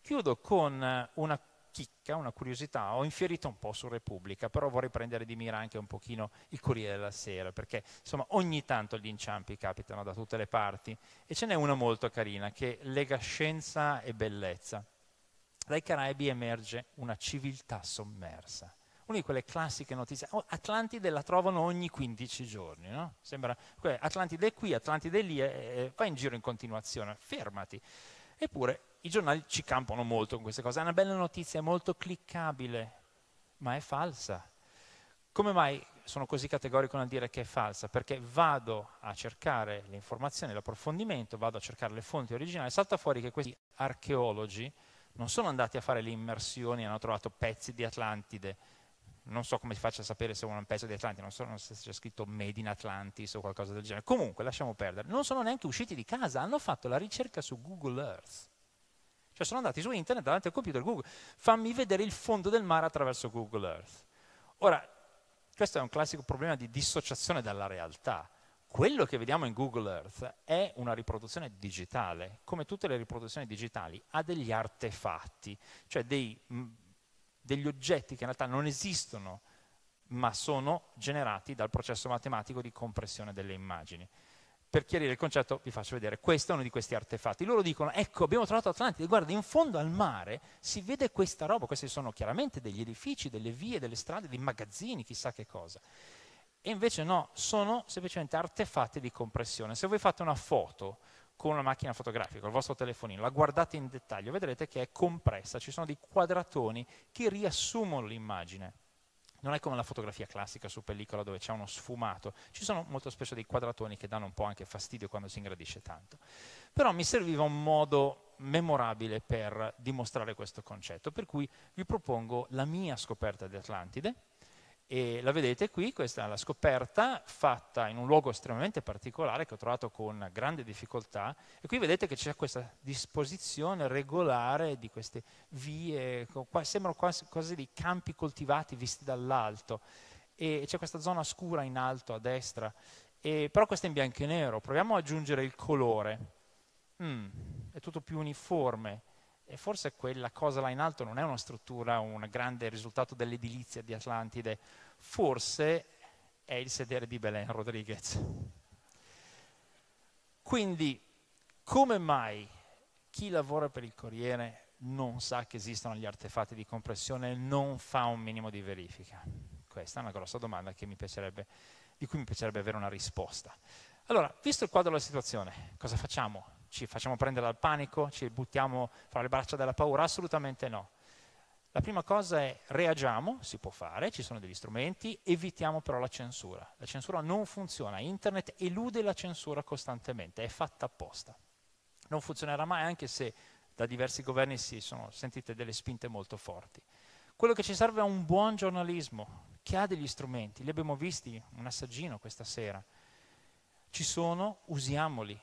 Chiudo con eh, una chicca, una curiosità, ho infierito un po' su Repubblica, però vorrei prendere di mira anche un pochino il Corriere della Sera, perché insomma ogni tanto gli inciampi capitano da tutte le parti e ce n'è una molto carina che lega scienza e bellezza. Dai Caraibi emerge una civiltà sommersa una di quelle classiche notizie. Oh, Atlantide la trovano ogni 15 giorni, no? Sembra Atlantide è qui, Atlantide è lì, e, e, va in giro in continuazione, fermati. Eppure i giornali ci campano molto con queste cose. È una bella notizia, è molto cliccabile, ma è falsa. Come mai sono così categorico nel dire che è falsa? Perché vado a cercare le informazioni, l'approfondimento, vado a cercare le fonti originali, salta fuori che questi archeologi non sono andati a fare le immersioni, hanno trovato pezzi di Atlantide. Non so come si faccia a sapere se uno è un pezzo di Atlantide, non so non se c'è scritto Made in Atlantis o qualcosa del genere. Comunque, lasciamo perdere. Non sono neanche usciti di casa, hanno fatto la ricerca su Google Earth cioè sono andati su internet davanti al computer Google, fammi vedere il fondo del mare attraverso Google Earth. Ora, questo è un classico problema di dissociazione dalla realtà. Quello che vediamo in Google Earth è una riproduzione digitale, come tutte le riproduzioni digitali, ha degli artefatti, cioè dei, mm, degli oggetti che in realtà non esistono, ma sono generati dal processo matematico di compressione delle immagini per chiarire il concetto vi faccio vedere, questo è uno di questi artefatti. Loro dicono, ecco abbiamo trovato Atlantide, guarda in fondo al mare si vede questa roba, questi sono chiaramente degli edifici, delle vie, delle strade, dei magazzini, chissà che cosa. E invece no, sono semplicemente artefatti di compressione. Se voi fate una foto con una macchina fotografica, il vostro telefonino, la guardate in dettaglio, vedrete che è compressa, ci sono dei quadratoni che riassumono l'immagine non è come la fotografia classica su pellicola dove c'è uno sfumato, ci sono molto spesso dei quadratoni che danno un po' anche fastidio quando si ingrandisce tanto. Però mi serviva un modo memorabile per dimostrare questo concetto, per cui vi propongo la mia scoperta di Atlantide, e la vedete qui, questa è la scoperta fatta in un luogo estremamente particolare che ho trovato con grande difficoltà e qui vedete che c'è questa disposizione regolare di queste vie, sembrano quasi, quasi dei campi coltivati visti dall'alto e c'è questa zona scura in alto a destra, e, però questa è in bianco e nero, proviamo ad aggiungere il colore, mm, è tutto più uniforme, e forse quella cosa là in alto non è una struttura, un grande risultato dell'edilizia di Atlantide, forse è il sedere di Belen Rodriguez. Quindi, come mai chi lavora per il Corriere non sa che esistono gli artefatti di compressione, e non fa un minimo di verifica? Questa è una grossa domanda di cui mi piacerebbe avere una risposta. Allora, visto il quadro della situazione, cosa facciamo? ci facciamo prendere dal panico, ci buttiamo fra le braccia della paura? Assolutamente no. La prima cosa è reagiamo, si può fare, ci sono degli strumenti, evitiamo però la censura. La censura non funziona, internet elude la censura costantemente, è fatta apposta. Non funzionerà mai anche se da diversi governi si sono sentite delle spinte molto forti. Quello che ci serve è un buon giornalismo che ha degli strumenti, li abbiamo visti, un assaggino questa sera. Ci sono, usiamoli,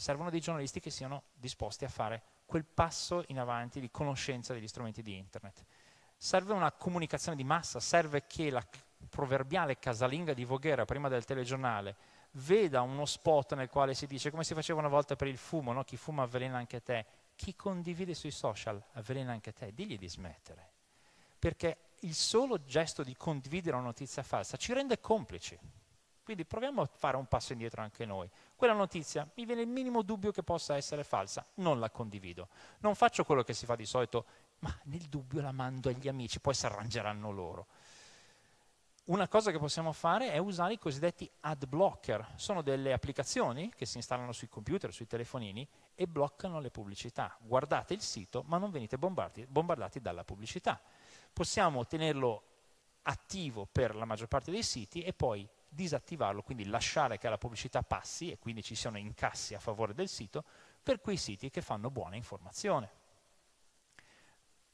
servono dei giornalisti che siano disposti a fare quel passo in avanti di conoscenza degli strumenti di internet. Serve una comunicazione di massa, serve che la proverbiale casalinga di Voghera prima del telegiornale veda uno spot nel quale si dice come si faceva una volta per il fumo, no? chi fuma avvelena anche te, chi condivide sui social avvelena anche te, digli di smettere, perché il solo gesto di condividere una notizia falsa ci rende complici. Quindi proviamo a fare un passo indietro anche noi. Quella notizia mi viene il minimo dubbio che possa essere falsa, non la condivido. Non faccio quello che si fa di solito, ma nel dubbio la mando agli amici, poi si arrangeranno loro. Una cosa che possiamo fare è usare i cosiddetti ad blocker. Sono delle applicazioni che si installano sui computer, sui telefonini e bloccano le pubblicità. Guardate il sito, ma non venite bombardati dalla pubblicità. Possiamo tenerlo attivo per la maggior parte dei siti e poi disattivarlo, quindi lasciare che la pubblicità passi e quindi ci siano incassi a favore del sito per quei siti che fanno buona informazione.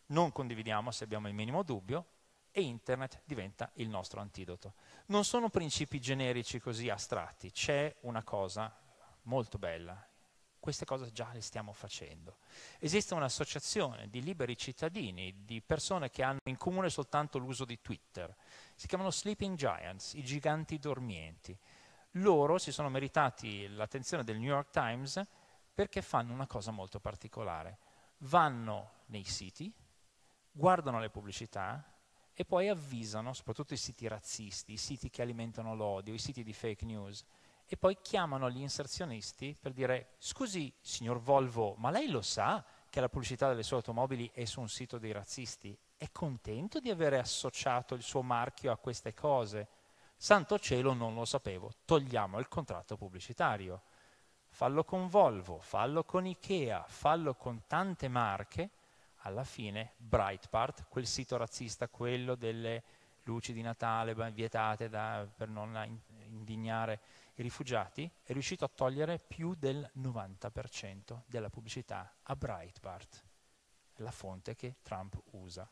Non condividiamo se abbiamo il minimo dubbio e internet diventa il nostro antidoto. Non sono principi generici così astratti, c'è una cosa molto bella queste cose già le stiamo facendo. Esiste un'associazione di liberi cittadini, di persone che hanno in comune soltanto l'uso di Twitter, si chiamano Sleeping Giants, i giganti dormienti. Loro si sono meritati l'attenzione del New York Times perché fanno una cosa molto particolare. Vanno nei siti, guardano le pubblicità e poi avvisano, soprattutto i siti razzisti, i siti che alimentano l'odio, i siti di fake news, e poi chiamano gli inserzionisti per dire scusi signor Volvo, ma lei lo sa che la pubblicità delle sue automobili è su un sito dei razzisti? È contento di avere associato il suo marchio a queste cose? Santo cielo, non lo sapevo, togliamo il contratto pubblicitario. Fallo con Volvo, fallo con Ikea, fallo con tante marche, alla fine Breitbart, quel sito razzista, quello delle luci di Natale vietate da, per non indignare i rifugiati, è riuscito a togliere più del 90% della pubblicità a Breitbart, la fonte che Trump usa.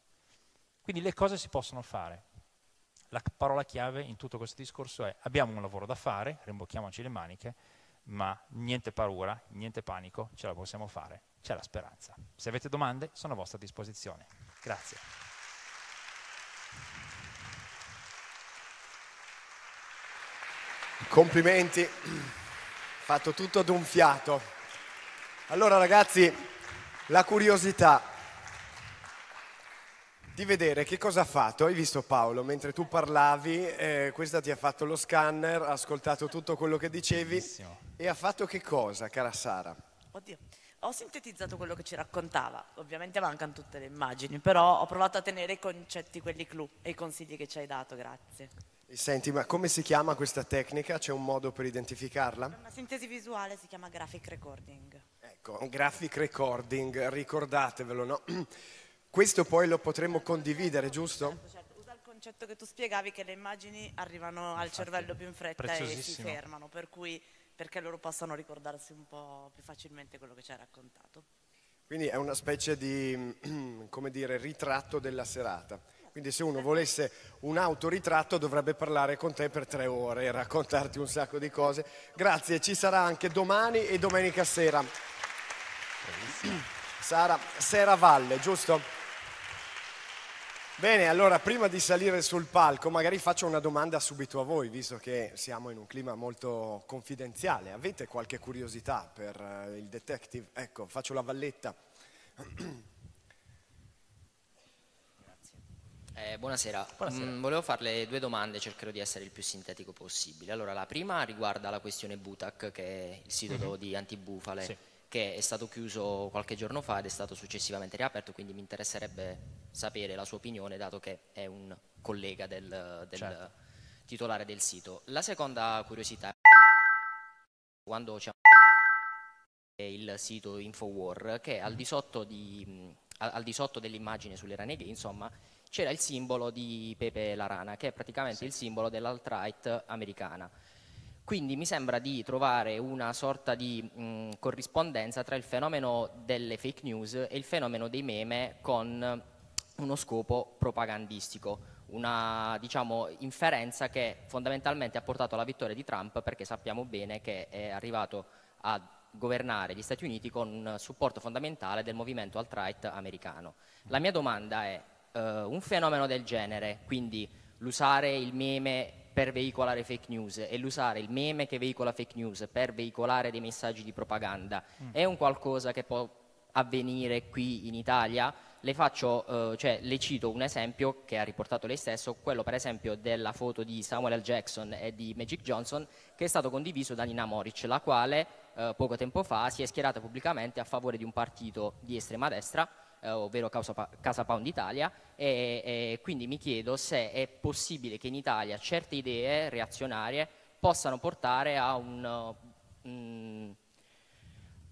Quindi le cose si possono fare. La parola chiave in tutto questo discorso è abbiamo un lavoro da fare, rimbocchiamoci le maniche, ma niente paura, niente panico, ce la possiamo fare, c'è la speranza. Se avete domande sono a vostra disposizione. Grazie. Complimenti, fatto tutto ad un fiato. Allora ragazzi, la curiosità di vedere che cosa ha fatto. Hai visto Paolo, mentre tu parlavi, eh, questa ti ha fatto lo scanner, ha ascoltato tutto quello che dicevi Bellissimo. e ha fatto che cosa, cara Sara? Oddio. Ho sintetizzato quello che ci raccontava, ovviamente mancano tutte le immagini, però ho provato a tenere i concetti, quelli clou e i consigli che ci hai dato, grazie senti, ma come si chiama questa tecnica? C'è un modo per identificarla? Una sintesi visuale si chiama graphic recording. Ecco, graphic recording, ricordatevelo, no? Questo poi lo potremmo condividere, giusto? Certo, certo. Usa il concetto che tu spiegavi che le immagini arrivano Infatti, al cervello più in fretta e si fermano, per cui perché loro possano ricordarsi un po' più facilmente quello che ci hai raccontato. Quindi è una specie di, come dire, ritratto della serata. Quindi se uno volesse un autoritratto dovrebbe parlare con te per tre ore e raccontarti un sacco di cose. Grazie, ci sarà anche domani e domenica sera. Sara, Sera Valle, giusto? Bene, allora prima di salire sul palco magari faccio una domanda subito a voi, visto che siamo in un clima molto confidenziale. Avete qualche curiosità per eh, il detective? Ecco, faccio la valletta. Eh, buonasera, buonasera. Mm, volevo farle due domande, cercherò di essere il più sintetico possibile. Allora, la prima riguarda la questione Butac, che è il sito mm-hmm. di Antibufale, sì. che è stato chiuso qualche giorno fa ed è stato successivamente riaperto, quindi mi interesserebbe sapere la sua opinione, dato che è un collega del, del certo. titolare del sito. La seconda curiosità è quando c'è il sito Infowar, che al di mhm. sotto, di, mm, al, di sotto dell'immagine sulle raneghe, insomma, c'era il simbolo di Pepe la Rana, che è praticamente sì. il simbolo dell'alt-right americana. Quindi mi sembra di trovare una sorta di mh, mm, corrispondenza tra il fenomeno delle fake news e il fenomeno dei meme con uno scopo propagandistico, una diciamo, inferenza che fondamentalmente ha portato alla vittoria di Trump perché sappiamo bene che è arrivato a governare gli Stati Uniti con un supporto fondamentale del movimento alt-right americano. La mia domanda è eh, un fenomeno del genere, quindi l'usare il meme per veicolare fake news e l'usare il meme che veicola fake news per veicolare dei messaggi di propaganda mm. è un qualcosa che può avvenire qui in Italia? Le, faccio, eh, cioè, le cito un esempio che ha riportato lei stesso, quello per esempio della foto di Samuel L. Jackson e di Magic Johnson che è stato condiviso da Nina Moric, la quale eh, poco tempo fa si è schierata pubblicamente a favore di un partito di estrema destra eh, ovvero Casa Pound Italia, e, e quindi mi chiedo se è possibile che in Italia certe idee reazionarie possano portare a un... Um,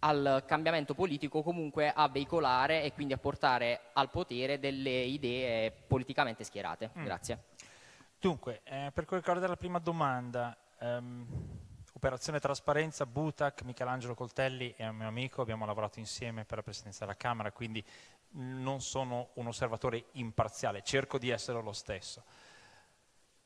al cambiamento politico comunque a veicolare e quindi a portare al potere delle idee politicamente schierate. Mm. Grazie. Dunque, eh, per quel che riguarda la prima domanda, ehm, Operazione Trasparenza, Butac, Michelangelo Coltelli è un mio amico, abbiamo lavorato insieme per la Presidenza della Camera, quindi non sono un osservatore imparziale, cerco di essere lo stesso.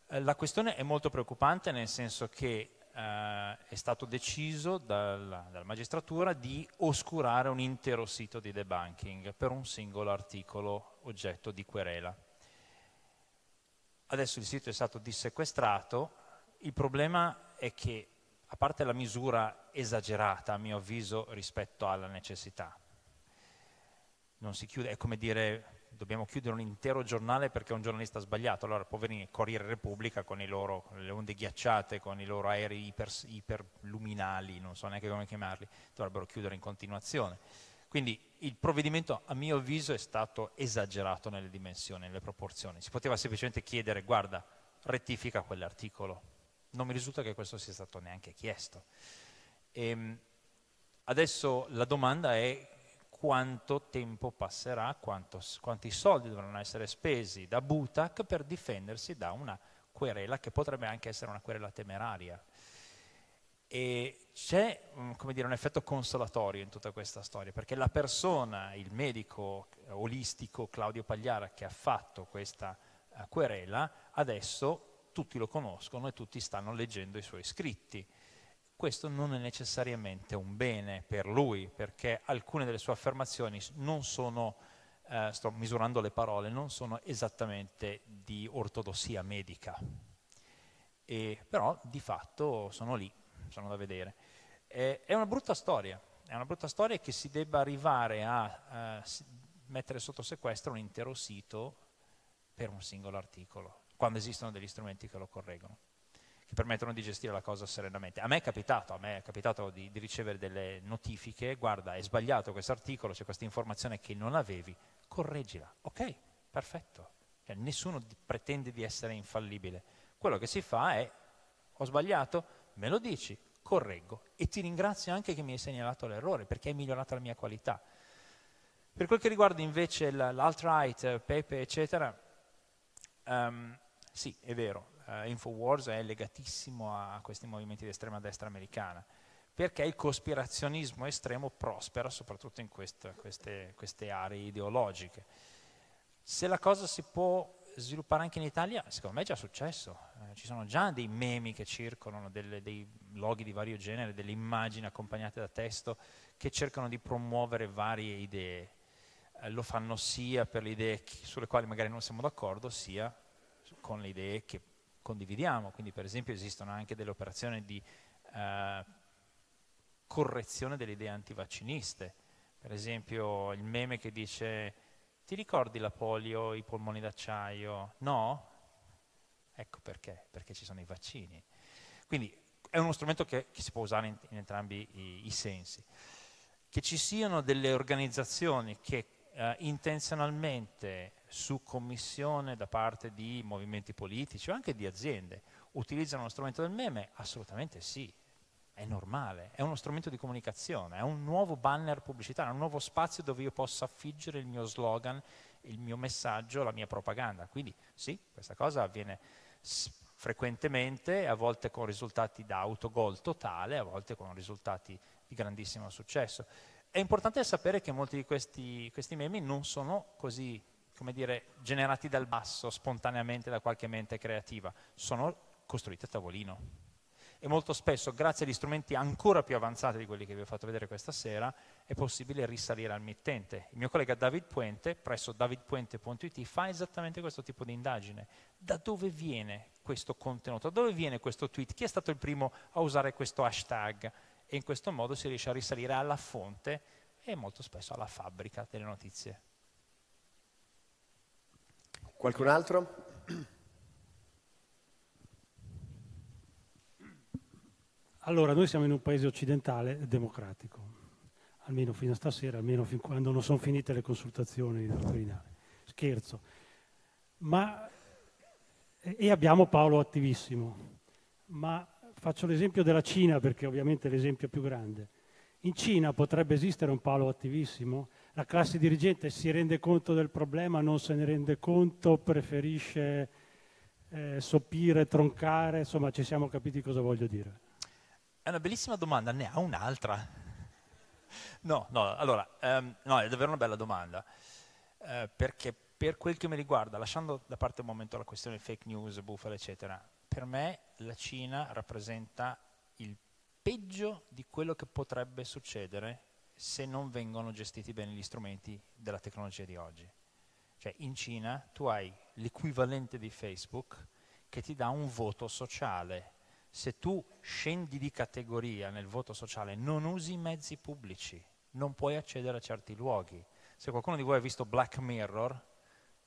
Eh, la questione è molto preoccupante nel senso che eh, è stato deciso dalla, dalla magistratura di oscurare un intero sito di debunking per un singolo articolo oggetto di querela. Adesso il sito è stato dissequestrato, il problema è che, a parte la misura esagerata, a mio avviso, rispetto alla necessità, non si chiude, è come dire dobbiamo chiudere un intero giornale perché un giornalista ha sbagliato, allora poverini Corriere Repubblica con loro, le onde ghiacciate, con i loro aerei iper, iperluminali, non so neanche come chiamarli, dovrebbero chiudere in continuazione. Quindi il provvedimento a mio avviso è stato esagerato nelle dimensioni, nelle proporzioni, si poteva semplicemente chiedere guarda rettifica quell'articolo, non mi risulta che questo sia stato neanche chiesto. E ehm, adesso la domanda è quanto tempo passerà, quanto, quanti soldi dovranno essere spesi da Butak per difendersi da una querela che potrebbe anche essere una querela temeraria. E c'è mm, dire, un effetto consolatorio in tutta questa storia, perché la persona, il medico olistico Claudio Pagliara che ha fatto questa eh, querela, adesso tutti lo conoscono e tutti stanno leggendo i suoi scritti questo non è necessariamente un bene per lui, perché alcune delle sue affermazioni non sono, eh, sto misurando le parole, non sono esattamente di ortodossia medica. E, però di fatto sono lì, sono da vedere. E, è una brutta storia, è una brutta storia che si debba arrivare a, a eh, mettere sotto sequestro un intero sito per un singolo articolo, quando esistono degli strumenti che lo correggono che permettono di gestire la cosa serenamente. A me è capitato, a me è capitato di, di ricevere delle notifiche, guarda, è sbagliato questo articolo, c'è questa informazione che non avevi, correggila. Ok, perfetto. Cioè, nessuno pretende di essere infallibile. Quello che si fa è, ho sbagliato, me lo dici, correggo e ti ringrazio anche che mi hai segnalato l'errore perché hai migliorato la mia qualità. Per quel che riguarda invece l'alt-right, eh, Pepe, eccetera, um, sì, è vero, eh, Infowars è legatissimo a questi movimenti di estrema destra americana, perché il cospirazionismo estremo prospera soprattutto in quest, queste, queste aree ideologiche. Se la cosa si può sviluppare anche in Italia, secondo me è già successo. Eh, ci sono già dei memi che circolano, delle, dei loghi di vario genere, delle immagini accompagnate da testo che cercano di promuovere varie idee. Eh, lo fanno sia per le idee sulle quali magari non siamo d'accordo, sia con le idee che condividiamo, quindi per esempio esistono anche delle operazioni di eh, correzione delle idee antivacciniste, per esempio il meme che dice ti ricordi la polio, i polmoni d'acciaio? No? Ecco perché, perché ci sono i vaccini. Quindi è uno strumento che, che si può usare in, in entrambi i, i, sensi. Che ci siano delle organizzazioni che eh, intenzionalmente su commissione da parte di movimenti politici o anche di aziende utilizzano lo strumento del meme? Assolutamente sì, è normale, è uno strumento di comunicazione, è un nuovo banner pubblicitario, è un nuovo spazio dove io posso affiggere il mio slogan, il mio messaggio, la mia propaganda. Quindi sì, questa cosa avviene frequentemente, a volte con risultati da autogol totale, a volte con risultati di grandissimo successo. È importante sapere che molti di questi, questi meme non sono così come dire, generati dal basso, spontaneamente da qualche mente creativa, sono costruiti a tavolino. E molto spesso, grazie agli strumenti ancora più avanzati di quelli che vi ho fatto vedere questa sera, è possibile risalire al mittente. Il mio collega David Puente, presso davidpuente.it, fa esattamente questo tipo di indagine. Da dove viene questo contenuto? Da dove viene questo tweet? Chi è stato il primo a usare questo hashtag? E in questo modo si riesce a risalire alla fonte e molto spesso alla fabbrica delle notizie. Qualcun altro? Allora, noi siamo in un paese occidentale democratico, almeno fino a stasera, almeno fin quando non sono finite le consultazioni dottrinali. Scherzo. Ma, e abbiamo Paolo attivissimo, ma faccio l'esempio della Cina perché ovviamente è l'esempio più grande. In Cina potrebbe esistere un Paolo attivissimo la classe dirigente si rende conto del problema, non se ne rende conto, preferisce eh, sopire, troncare, insomma ci siamo capiti cosa voglio dire. È una bellissima domanda, ne ha un'altra? no, no, allora, um, no, è davvero una bella domanda, uh, perché per quel che mi riguarda, lasciando da parte un momento la questione fake news, bufala, eccetera, per me la Cina rappresenta il peggio di quello che potrebbe succedere se non vengono gestiti bene gli strumenti della tecnologia di oggi. Cioè in Cina tu hai l'equivalente di Facebook che ti dà un voto sociale. Se tu scendi di categoria nel voto sociale, non usi i mezzi pubblici, non puoi accedere a certi luoghi. Se qualcuno di voi ha visto Black Mirror,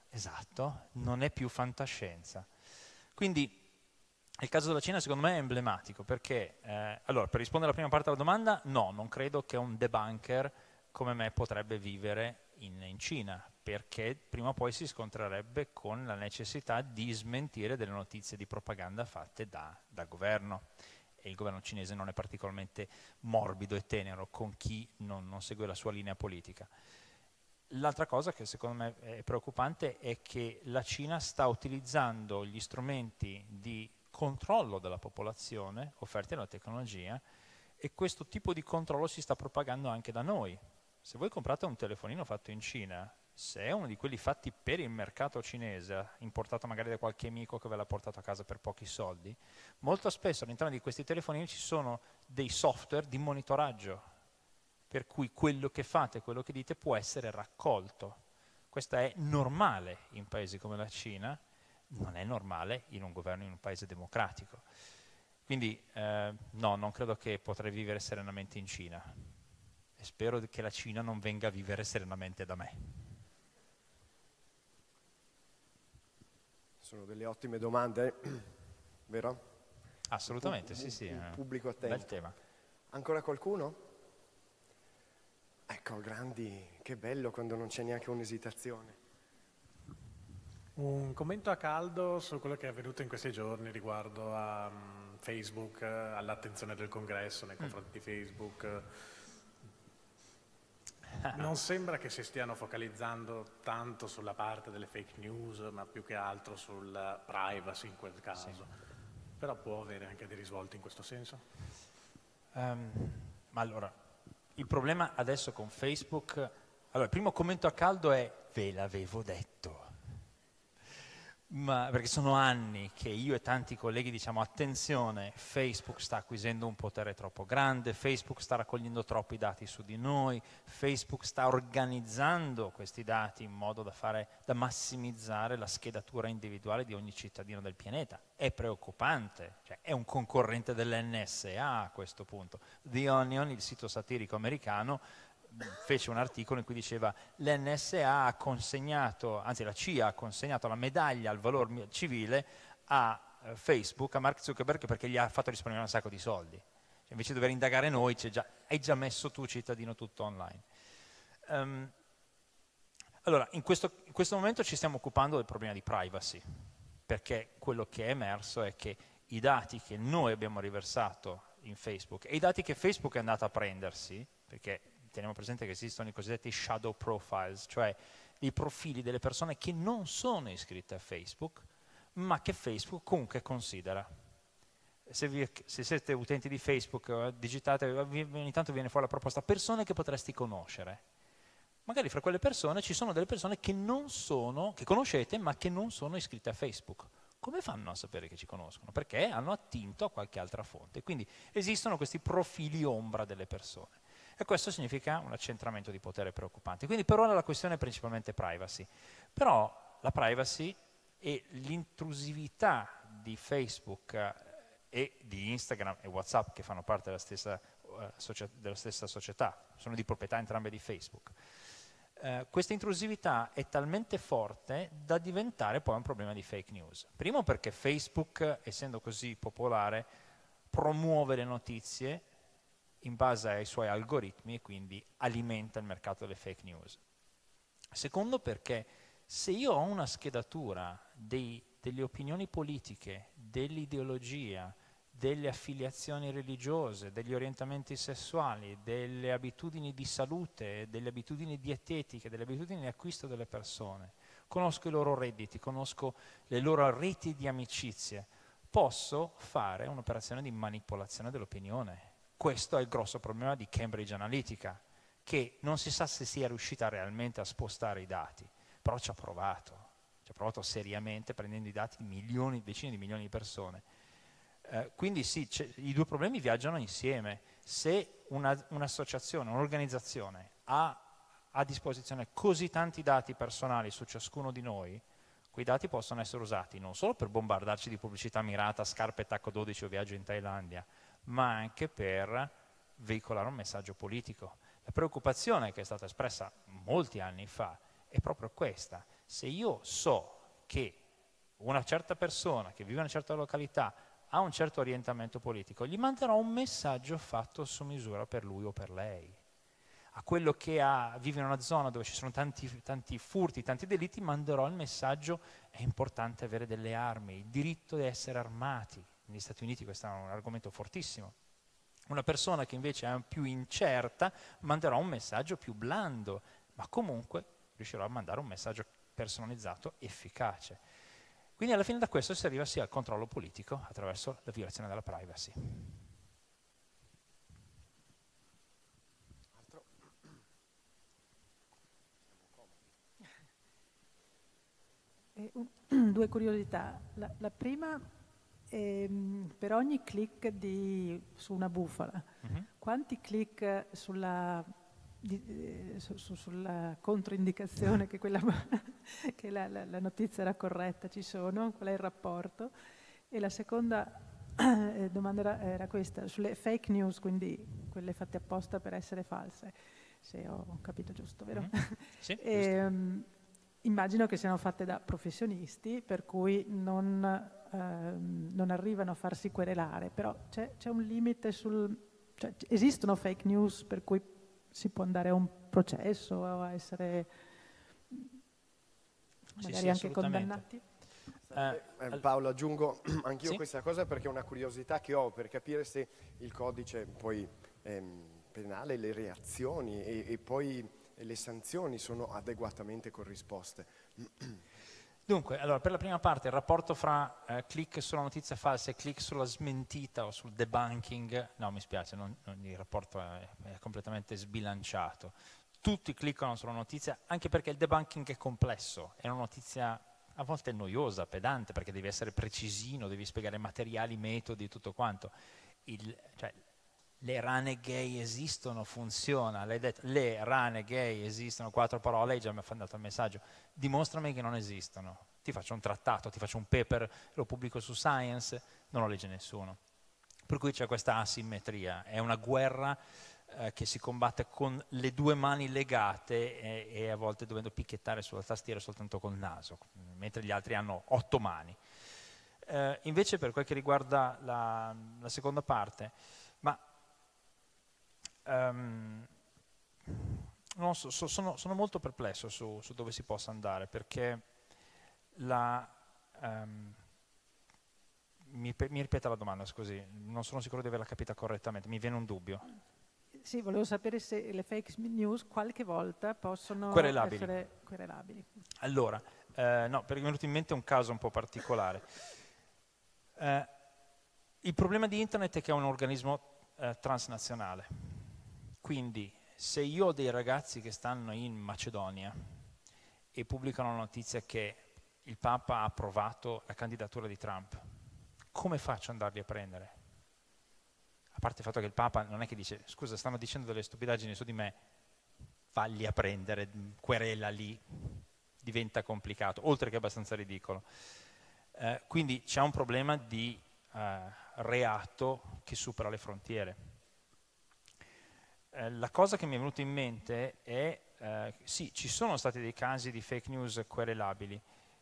esatto, non è più fantascienza. Quindi il caso della Cina secondo me è emblematico perché, eh, allora, per rispondere alla prima parte della domanda, no, non credo che un debunker come me potrebbe vivere in, in Cina, perché prima o poi si scontrerebbe con la necessità di smentire delle notizie di propaganda fatte da, governo. E il governo cinese non è particolarmente morbido e tenero con chi non, non segue la sua linea politica. L'altra cosa che secondo me è preoccupante è che la Cina sta utilizzando gli strumenti di controllo della popolazione offerti dalla tecnologia e questo tipo di controllo si sta propagando anche da noi. Se voi comprate un telefonino fatto in Cina, se è uno di quelli fatti per il mercato cinese, importato magari da qualche amico che ve l'ha portato a casa per pochi soldi, molto spesso all'interno di questi telefonini ci sono dei software di monitoraggio, per cui quello che fate, quello che dite può essere raccolto. Questo è normale in paesi come la Cina, non è normale in un governo in un paese democratico. Quindi eh, no, non credo che potrei vivere serenamente in Cina e spero che la Cina non venga a vivere serenamente da me. Sono delle ottime domande, vero? Assolutamente, sì, sì. Il eh. pubblico attento. Bel tema. Ancora qualcuno? Ecco, grandi, che bello quando non c'è neanche un'esitazione. Un commento a caldo su quello che è avvenuto in questi giorni riguardo a mm, Facebook, eh, all'attenzione del congresso nei mm. confronti mm. di Facebook. Non sembra che si stiano focalizzando tanto sulla parte delle fake news, ma più che altro sulla privacy in quel caso. Sì. Però può avere anche dei risvolti in questo senso? Um, ma allora, il problema adesso con Facebook... Allora, il primo commento a caldo è ve l'avevo detto ma perché sono anni che io e tanti colleghi diciamo attenzione, Facebook sta acquisendo un potere troppo grande, Facebook sta raccogliendo troppi dati su di noi, Facebook sta organizzando questi dati in modo da, fare, da massimizzare la schedatura individuale di ogni cittadino del pianeta. È preoccupante, cioè è un concorrente dell'NSA a questo punto. The Onion, il sito satirico americano, fece un articolo in cui diceva l'NSA ha consegnato, anzi la CIA ha consegnato la medaglia al valore civile a eh, Facebook, a Mark Zuckerberg perché gli ha fatto risparmiare un sacco di soldi. Cioè, invece di dover indagare noi, già, hai già messo tu cittadino tutto online. Um, allora, in questo, in questo momento ci stiamo occupando del problema di privacy, perché quello che è emerso è che i dati che noi abbiamo riversato in Facebook e i dati che Facebook è andato a prendersi, perché teniamo presente che esistono i cosiddetti shadow profiles, cioè i profili delle persone che non sono iscritte a Facebook, ma che Facebook comunque considera. Se, vi, se siete utenti di Facebook, eh, digitate, eh, ogni tanto viene fuori la proposta persone che potresti conoscere. Magari fra quelle persone ci sono delle persone che non sono, che conoscete, ma che non sono iscritte a Facebook come fanno a sapere che ci conoscono? Perché hanno attinto a qualche altra fonte. Quindi esistono questi profili ombra delle persone. E questo significa un accentramento di potere preoccupante. Quindi per ora la questione è principalmente privacy. Però la privacy e l'intrusività di Facebook eh, e di Instagram e WhatsApp che fanno parte della stessa, eh, della stessa società, sono di proprietà entrambe di Facebook. Uh, questa intrusività è talmente forte da diventare poi un problema di fake news. Primo perché Facebook, essendo così popolare, promuove le notizie in base ai suoi algoritmi e quindi alimenta il mercato delle fake news. Secondo perché se io ho una schedatura dei, delle opinioni politiche, dell'ideologia, delle affiliazioni religiose, degli orientamenti sessuali, delle abitudini di salute, delle abitudini dietetiche, delle abitudini di acquisto delle persone, conosco i loro redditi, conosco le loro reti di amicizie, posso fare un'operazione di manipolazione dell'opinione questo è il grosso problema di Cambridge Analytica, che non si sa se sia riuscita realmente a spostare i dati, però ci ha provato, ci ha provato seriamente prendendo i dati di milioni, decine di milioni di persone. Eh, quindi sì, i due problemi viaggiano insieme. Se un'associazione, un'organizzazione ha a disposizione così tanti dati personali su ciascuno di noi, quei dati possono essere usati non solo per bombardarci di pubblicità mirata, scarpe tacco 12 o viaggio in Thailandia, ma anche per veicolare un messaggio politico. La preoccupazione che è stata espressa molti anni fa è proprio questa. Se io so che una certa persona che vive in una certa località ha un certo orientamento politico, gli manderò un messaggio fatto su misura per lui o per lei. A quello che ha, vive in una zona dove ci sono tanti, tanti furti, tanti delitti, manderò il messaggio è importante avere delle armi, il diritto di essere armati negli Stati Uniti questo è un argomento fortissimo, una persona che invece è più incerta manderà un messaggio più blando, ma comunque riuscirà a mandare un messaggio personalizzato efficace. Quindi alla fine da questo si arriva sia al controllo politico attraverso la violazione della privacy. Eh, due curiosità. La, la prima ehm, per ogni click di, su una bufala, mm-hmm. quanti click sulla, di, eh, su, sulla controindicazione che, quella, che la, la, la, notizia era corretta ci sono, qual è il rapporto? E la seconda eh, domanda era, era questa, sulle fake news, quindi quelle fatte apposta per essere false se ho capito giusto, vero? Mm-hmm. Sì, e, giusto. Um, immagino che siano fatte da professionisti, per cui non Ehm, non arrivano a farsi querelare, però c'è, c'è un limite sul... Cioè, esistono fake news per cui si può andare a un processo o a essere magari sì, sì, anche condannati? Eh, eh, eh Paolo, aggiungo anch'io sì? questa cosa perché è una curiosità che ho per capire se il codice poi, ehm, penale, le reazioni e, e poi le sanzioni sono adeguatamente corrisposte. Dunque, allora, per la prima parte il rapporto fra eh, click sulla notizia falsa e click sulla smentita o sul debunking, no mi spiace, non, non, il rapporto è, è, completamente sbilanciato. Tutti cliccano sulla notizia anche perché il debunking è complesso, è una notizia a volte noiosa, pedante, perché devi essere precisino, devi spiegare materiali, metodi tutto quanto. Il, cioè, le rane gay esistono, funziona, l'hai detto, le rane gay esistono, quattro parole, hai già mi ha mandato il messaggio, dimostrami che non esistono, ti faccio un trattato, ti faccio un paper, lo pubblico su Science, non lo legge nessuno. Per cui c'è questa asimmetria, è una guerra eh, che si combatte con le due mani legate e, e, a volte dovendo picchiettare sulla tastiera soltanto col naso, mentre gli altri hanno otto mani. Eh, invece per quel che riguarda la, la seconda parte, um, non so, so sono, sono, molto perplesso su, su, dove si possa andare perché la, um, mi, mi ripeta la domanda, scusi, non sono sicuro di averla capita correttamente, mi viene un dubbio. Sì, volevo sapere se le fake news qualche volta possono querelabili. essere querelabili. Allora, eh, no, perché mi è venuto in mente un caso un po' particolare. Eh, il problema di Internet è che è un organismo eh, transnazionale quindi se io ho dei ragazzi che stanno in Macedonia e pubblicano la notizia che il Papa ha approvato la candidatura di Trump, come faccio ad andarli a prendere? A parte il fatto che il Papa non è che dice scusa stanno dicendo delle stupidaggini su di me, valli a prendere, querela lì, diventa complicato, oltre che abbastanza ridicolo. Eh, quindi c'è un problema di eh, reato che supera le frontiere. Eh, la cosa che mi è venuta in mente è, eh, sì, ci sono stati dei casi di fake news querelabili,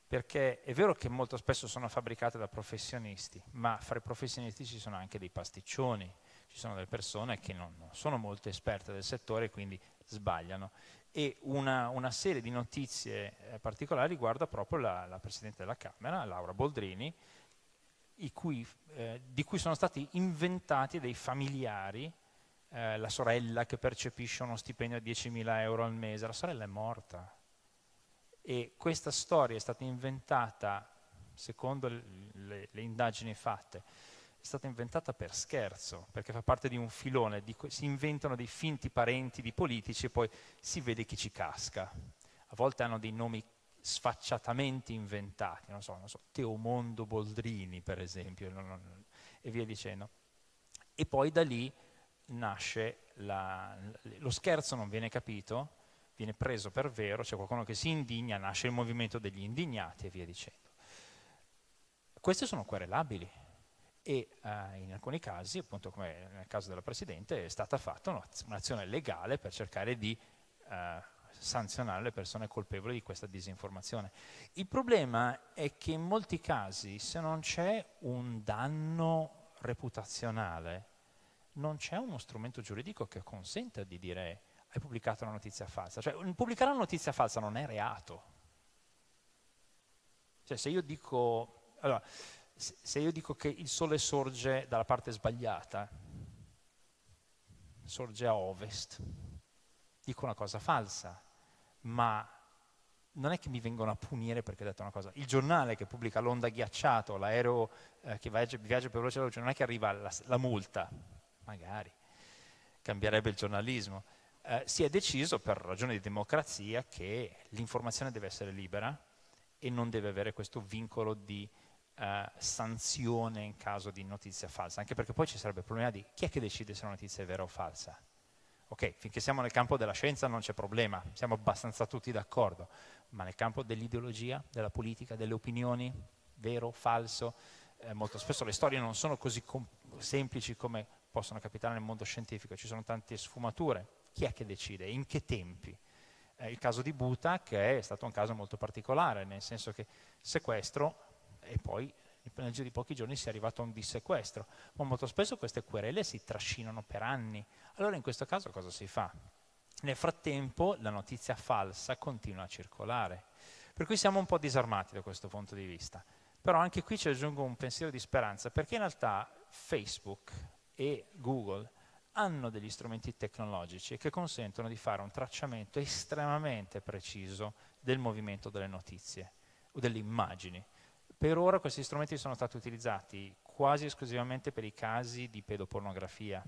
perché è vero che molto spesso sono fabbricate da professionisti, ma fra i professionisti ci sono anche dei pasticcioni, ci sono delle persone che non, non sono molto esperte del settore, e quindi sbagliano. E una, una serie di notizie eh, particolari riguarda proprio la, la, Presidente della Camera, Laura Boldrini, cui, eh, di cui sono stati inventati dei familiari eh, la sorella che percepisce uno stipendio di 10.000 euro al mese, la sorella è morta. E questa storia è stata inventata, secondo le, le indagini fatte, è stata inventata per scherzo, perché fa parte di un filone, di, si inventano dei finti parenti di politici e poi si vede chi ci casca. A volte hanno dei nomi sfacciatamente inventati, non so, non so Teomondo Boldrini per esempio, non, non, e via dicendo. E poi da lì nasce la, lo scherzo non viene capito, viene preso per vero, c'è qualcuno che si indigna, nasce il movimento degli indignati e via dicendo. Queste sono querelabili e eh, in alcuni casi, appunto come nel caso della Presidente, è stata fatta un'azione legale per cercare di eh, sanzionare le persone colpevoli di questa disinformazione. Il problema è che in molti casi se non c'è un danno reputazionale non c'è uno strumento giuridico che consenta di dire hai pubblicato una notizia falsa. Cioè, pubblicare una notizia falsa non è reato. Cioè, se io dico, allora, se io dico che il sole sorge dalla parte sbagliata, sorge a ovest, dico una cosa falsa, ma non è che mi vengono a punire perché ho detto una cosa. Il giornale che pubblica l'onda ghiacciato, l'aereo eh, che viaggia, viaggia per veloce veloce, non è che arriva la, la multa, magari, cambierebbe il giornalismo. Eh, si è deciso per ragioni di democrazia che l'informazione deve essere libera e non deve avere questo vincolo di eh, sanzione in caso di notizia falsa, anche perché poi ci sarebbe il problema di chi è che decide se una notizia è vera o falsa. Ok, finché siamo nel campo della scienza non c'è problema, siamo abbastanza tutti d'accordo, ma nel campo dell'ideologia, della politica, delle opinioni, vero, falso, eh, molto spesso le storie non sono così com- semplici come possono capitare nel mondo scientifico, ci sono tante sfumature. Chi è che decide? In che tempi? Eh, il caso di Buta, che è stato un caso molto particolare, nel senso che sequestro e poi nel giro di pochi giorni si è arrivato a un dissequestro, ma molto spesso queste querele si trascinano per anni. Allora in questo caso cosa si fa? Nel frattempo la notizia falsa continua a circolare, per cui siamo un po' disarmati da questo punto di vista. Però anche qui ci aggiungo un pensiero di speranza, perché in realtà Facebook e Google hanno degli strumenti tecnologici che consentono di fare un tracciamento estremamente preciso del movimento delle notizie o delle immagini. Per ora questi strumenti sono stati utilizzati quasi esclusivamente per i casi di pedopornografia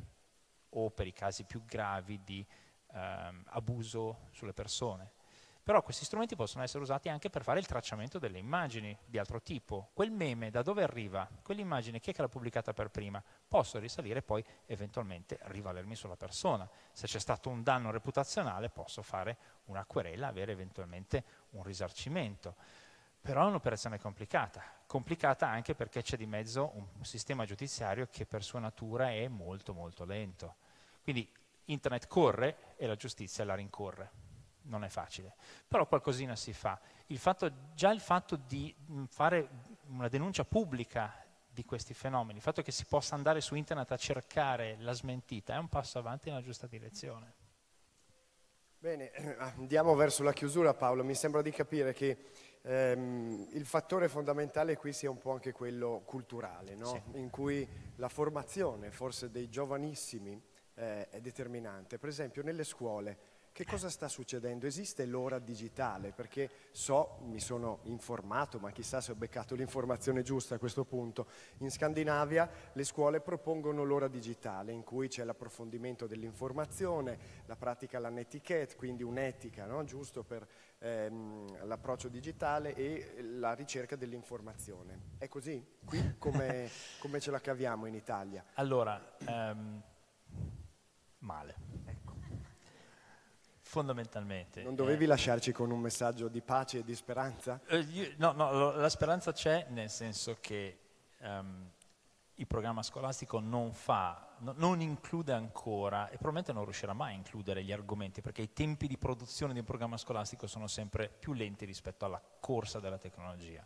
o per i casi più gravi di ehm, abuso sulle persone però questi strumenti possono essere usati anche per fare il tracciamento delle immagini di altro tipo. Quel meme da dove arriva, quell'immagine chi è che l'ha pubblicata per prima, posso risalire e poi eventualmente rivalermi sulla persona. Se c'è stato un danno reputazionale posso fare una querela, avere eventualmente un risarcimento. Però è un'operazione complicata, complicata anche perché c'è di mezzo un sistema giudiziario che per sua natura è molto molto lento. Quindi internet corre e la giustizia la rincorre non è facile, però qualcosina si fa. Il fatto, già il fatto di mm, fare una denuncia pubblica di questi fenomeni, il fatto che si possa andare su internet a cercare la smentita è un passo avanti nella giusta direzione. Bene, eh, andiamo verso la chiusura Paolo, mi sembra di capire che ehm, il fattore fondamentale qui sia un po' anche quello culturale, no? sì. in cui la formazione forse dei giovanissimi eh, è determinante. Per esempio nelle scuole, che cosa sta succedendo? Esiste l'ora digitale? Perché so, mi sono informato, ma chissà se ho beccato l'informazione giusta a questo punto. In Scandinavia le scuole propongono l'ora digitale in cui c'è l'approfondimento dell'informazione, la pratica l'anetiquette, quindi un'etica no? giusto per ehm, l'approccio digitale e la ricerca dell'informazione. È così? Qui come, come, ce la caviamo in Italia? Allora, um, male fondamentalmente. Non dovevi eh. lasciarci con un messaggio di pace e di speranza? Eh, io, no, no, la speranza c'è nel senso che um, il programma scolastico non fa, no, non include ancora e probabilmente non riuscirà mai a includere gli argomenti perché i tempi di produzione di un programma scolastico sono sempre più lenti rispetto alla corsa della tecnologia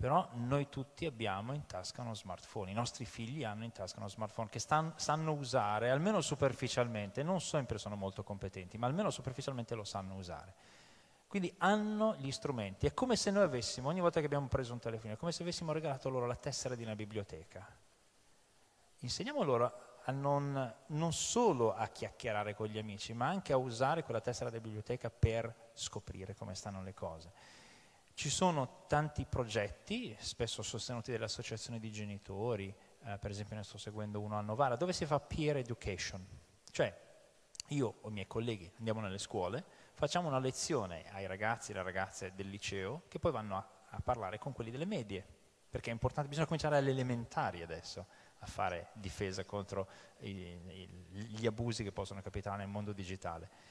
però noi tutti abbiamo in tasca uno smartphone, i nostri figli hanno in tasca uno smartphone che stan, sanno usare, almeno superficialmente, non sempre sono molto competenti, ma almeno superficialmente lo sanno usare. Quindi hanno gli strumenti, è come se noi avessimo, ogni volta che abbiamo preso un telefono, è come se avessimo regalato loro la tessera di una biblioteca. Insegniamo loro a non, non solo a chiacchierare con gli amici, ma anche a usare quella tessera della biblioteca per scoprire come stanno le cose. Ci sono tanti progetti, spesso sostenuti dalle associazioni di genitori, eh, per esempio ne sto seguendo uno a Novara, dove si fa peer education, cioè io o i miei colleghi andiamo nelle scuole, facciamo una lezione ai ragazzi e alle ragazze del liceo che poi vanno a, a parlare con quelli delle medie, perché è importante, bisogna cominciare alle elementari adesso a fare difesa contro i, i, gli abusi che possono capitare nel mondo digitale.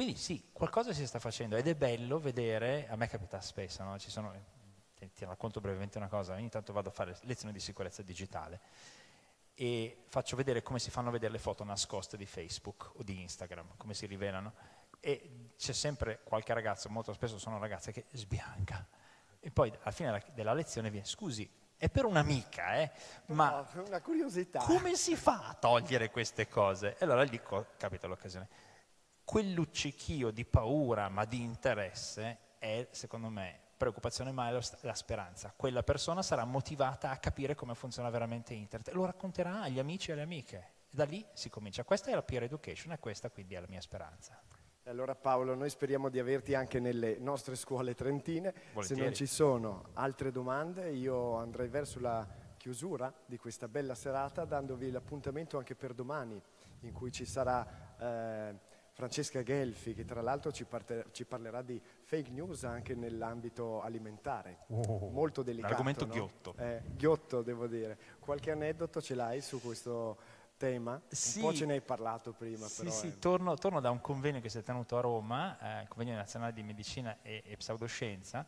Quindi sì, qualcosa si sta facendo ed è bello vedere, a me capita spesso, no? sono, ti, ti racconto brevemente una cosa, ogni tanto vado a fare lezioni di sicurezza digitale e faccio vedere come si fanno vedere le foto nascoste di Facebook o di Instagram, come si rivelano e c'è sempre qualche ragazzo, molto spesso sono ragazze che sbianca e poi alla fine della lezione viene scusi, è per un'amica, eh, no, ma una curiosità. come si fa a togliere queste cose? E allora lì capita l'occasione quel luccichio di paura ma di interesse è, secondo me, preoccupazione ma è la speranza. Quella persona sarà motivata a capire come funziona veramente internet. Lo racconterà agli amici e alle amiche. Da lì si comincia. Questa è la peer education e questa quindi è la mia speranza. Allora Paolo, noi speriamo di averti anche nelle nostre scuole trentine. Volentieri. Se non ci sono altre domande, io andrei verso la chiusura di questa bella serata dandovi l'appuntamento anche per domani, in cui ci sarà eh, Francesca Gelfi, che tra l'altro ci, ci, parlerà di fake news anche nell'ambito alimentare. Oh, oh, oh. Molto delicato. Argomento no? ghiotto. Eh, ghiotto, devo dire. Qualche aneddoto ce l'hai su questo tema? Sì, un po' ce ne hai parlato prima. Sì, però, sì, eh. torno, torno, da un convegno che si è tenuto a Roma, eh, il Convegno Nazionale di Medicina e, e Pseudoscienza,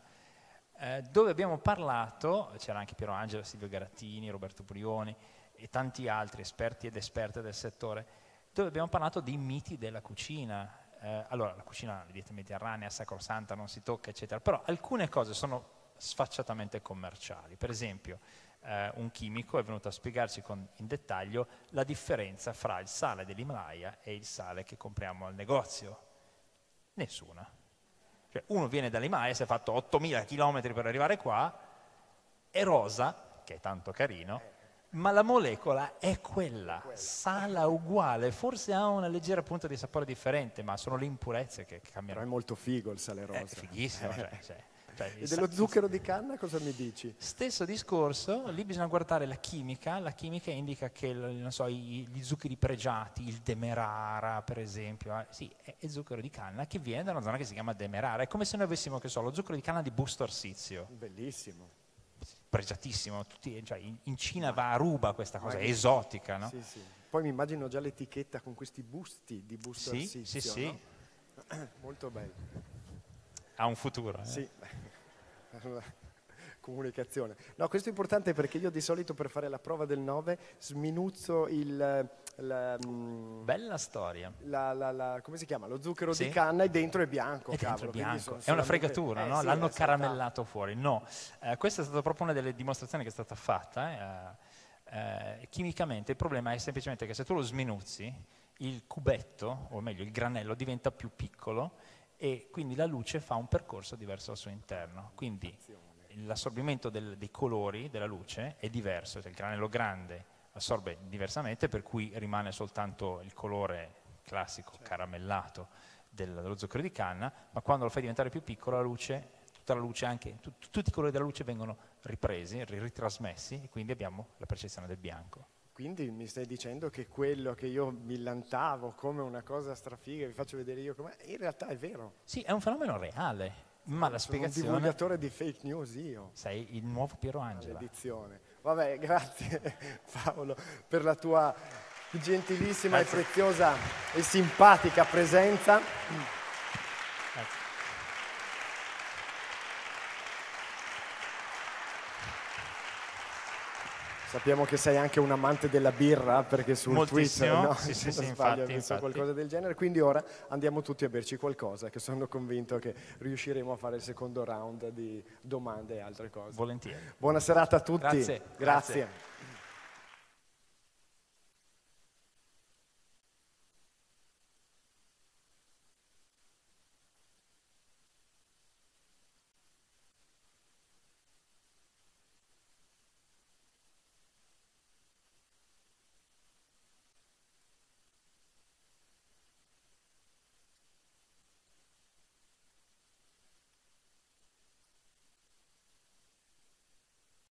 eh, dove abbiamo parlato, c'era anche Piero Angelo, Silvio Garattini, Roberto Brioni e tanti altri esperti ed esperte del settore, dove abbiamo parlato dei miti della cucina. Eh, allora, la cucina, le mediterranea, sacrosanta, non si tocca, eccetera, però alcune cose sono sfacciatamente commerciali. Per esempio, eh, un chimico è venuto a spiegarci con, in dettaglio la differenza fra il sale dell'Himalaya e il sale che compriamo al negozio. Nessuna. Cioè, uno viene dall'Himalaya, si è fatto 8.000 km per arrivare qua, e rosa, che è tanto carino, ma la molecola è quella, quella, sala uguale, forse ha una leggera punta di sapore differente, ma sono le impurezze che cambiano. Però è molto figo il sale eh, rosa. È fighissimo. cioè, cioè, cioè e dello zucchero di canna cosa mi dici? Stesso discorso, lì bisogna guardare la chimica, la chimica indica che so, gli zuccheri pregiati, il demerara per esempio, eh, sì, è, è, zucchero di canna che viene da una zona che si chiama demerara, è come se noi avessimo, che so, lo zucchero di canna di Busto Arsizio. Bellissimo pregiatissimo, tutti, cioè in, Cina va a ruba questa cosa, è esotica, no? Sì, sì. Poi mi immagino già l'etichetta con questi busti di busto sì, Sì, sì, no? Molto bello. Ha un futuro. Eh? Sì. Comunicazione. No, questo è importante perché io di solito per fare la prova del 9 sminuzzo il la, Bella storia. Mm, la, la, come si chiama? Lo zucchero sì. di canna e dentro è bianco. È, cavolo, bianco. è una fregatura, eh, no? sì, l'hanno caramellato fuori. No, eh, questa è stata proprio una delle dimostrazioni che è stata fatta. Eh. eh, chimicamente il problema è semplicemente che se tu lo sminuzzi, il cubetto, o meglio il granello, diventa più piccolo e quindi la luce fa un percorso diverso al suo interno. Quindi l'assorbimento del, dei colori della luce è diverso, se il granello grande assorbe diversamente, per cui rimane soltanto il colore classico, certo. caramellato, dello zucchero di canna, ma quando lo fai diventare più piccolo la luce, tutta la luce anche, tut, tutti i colori della luce vengono ripresi, ritrasmessi e quindi abbiamo la percezione del bianco. Quindi mi stai dicendo che quello che io millantavo come una cosa strafiga, vi faccio vedere io com'è, in realtà è vero. Sì, è un fenomeno reale, ma la spiegazione... Sono un divulgatore di fake news io. Sei il nuovo Piero Angela. L'edizione. Vabbè, grazie Paolo per la tua gentilissima grazie. e preziosa e simpatica presenza. Sappiamo che sei anche un amante della birra perché sul Moltissimo. Twitter no? sì, sì, sì, sbaglio, infatti, infatti. qualcosa del genere, quindi ora andiamo tutti a berci qualcosa che sono convinto che riusciremo a fare il secondo round di domande e altre cose. Volentieri. Buona serata a tutti. Grazie. Grazie. Grazie.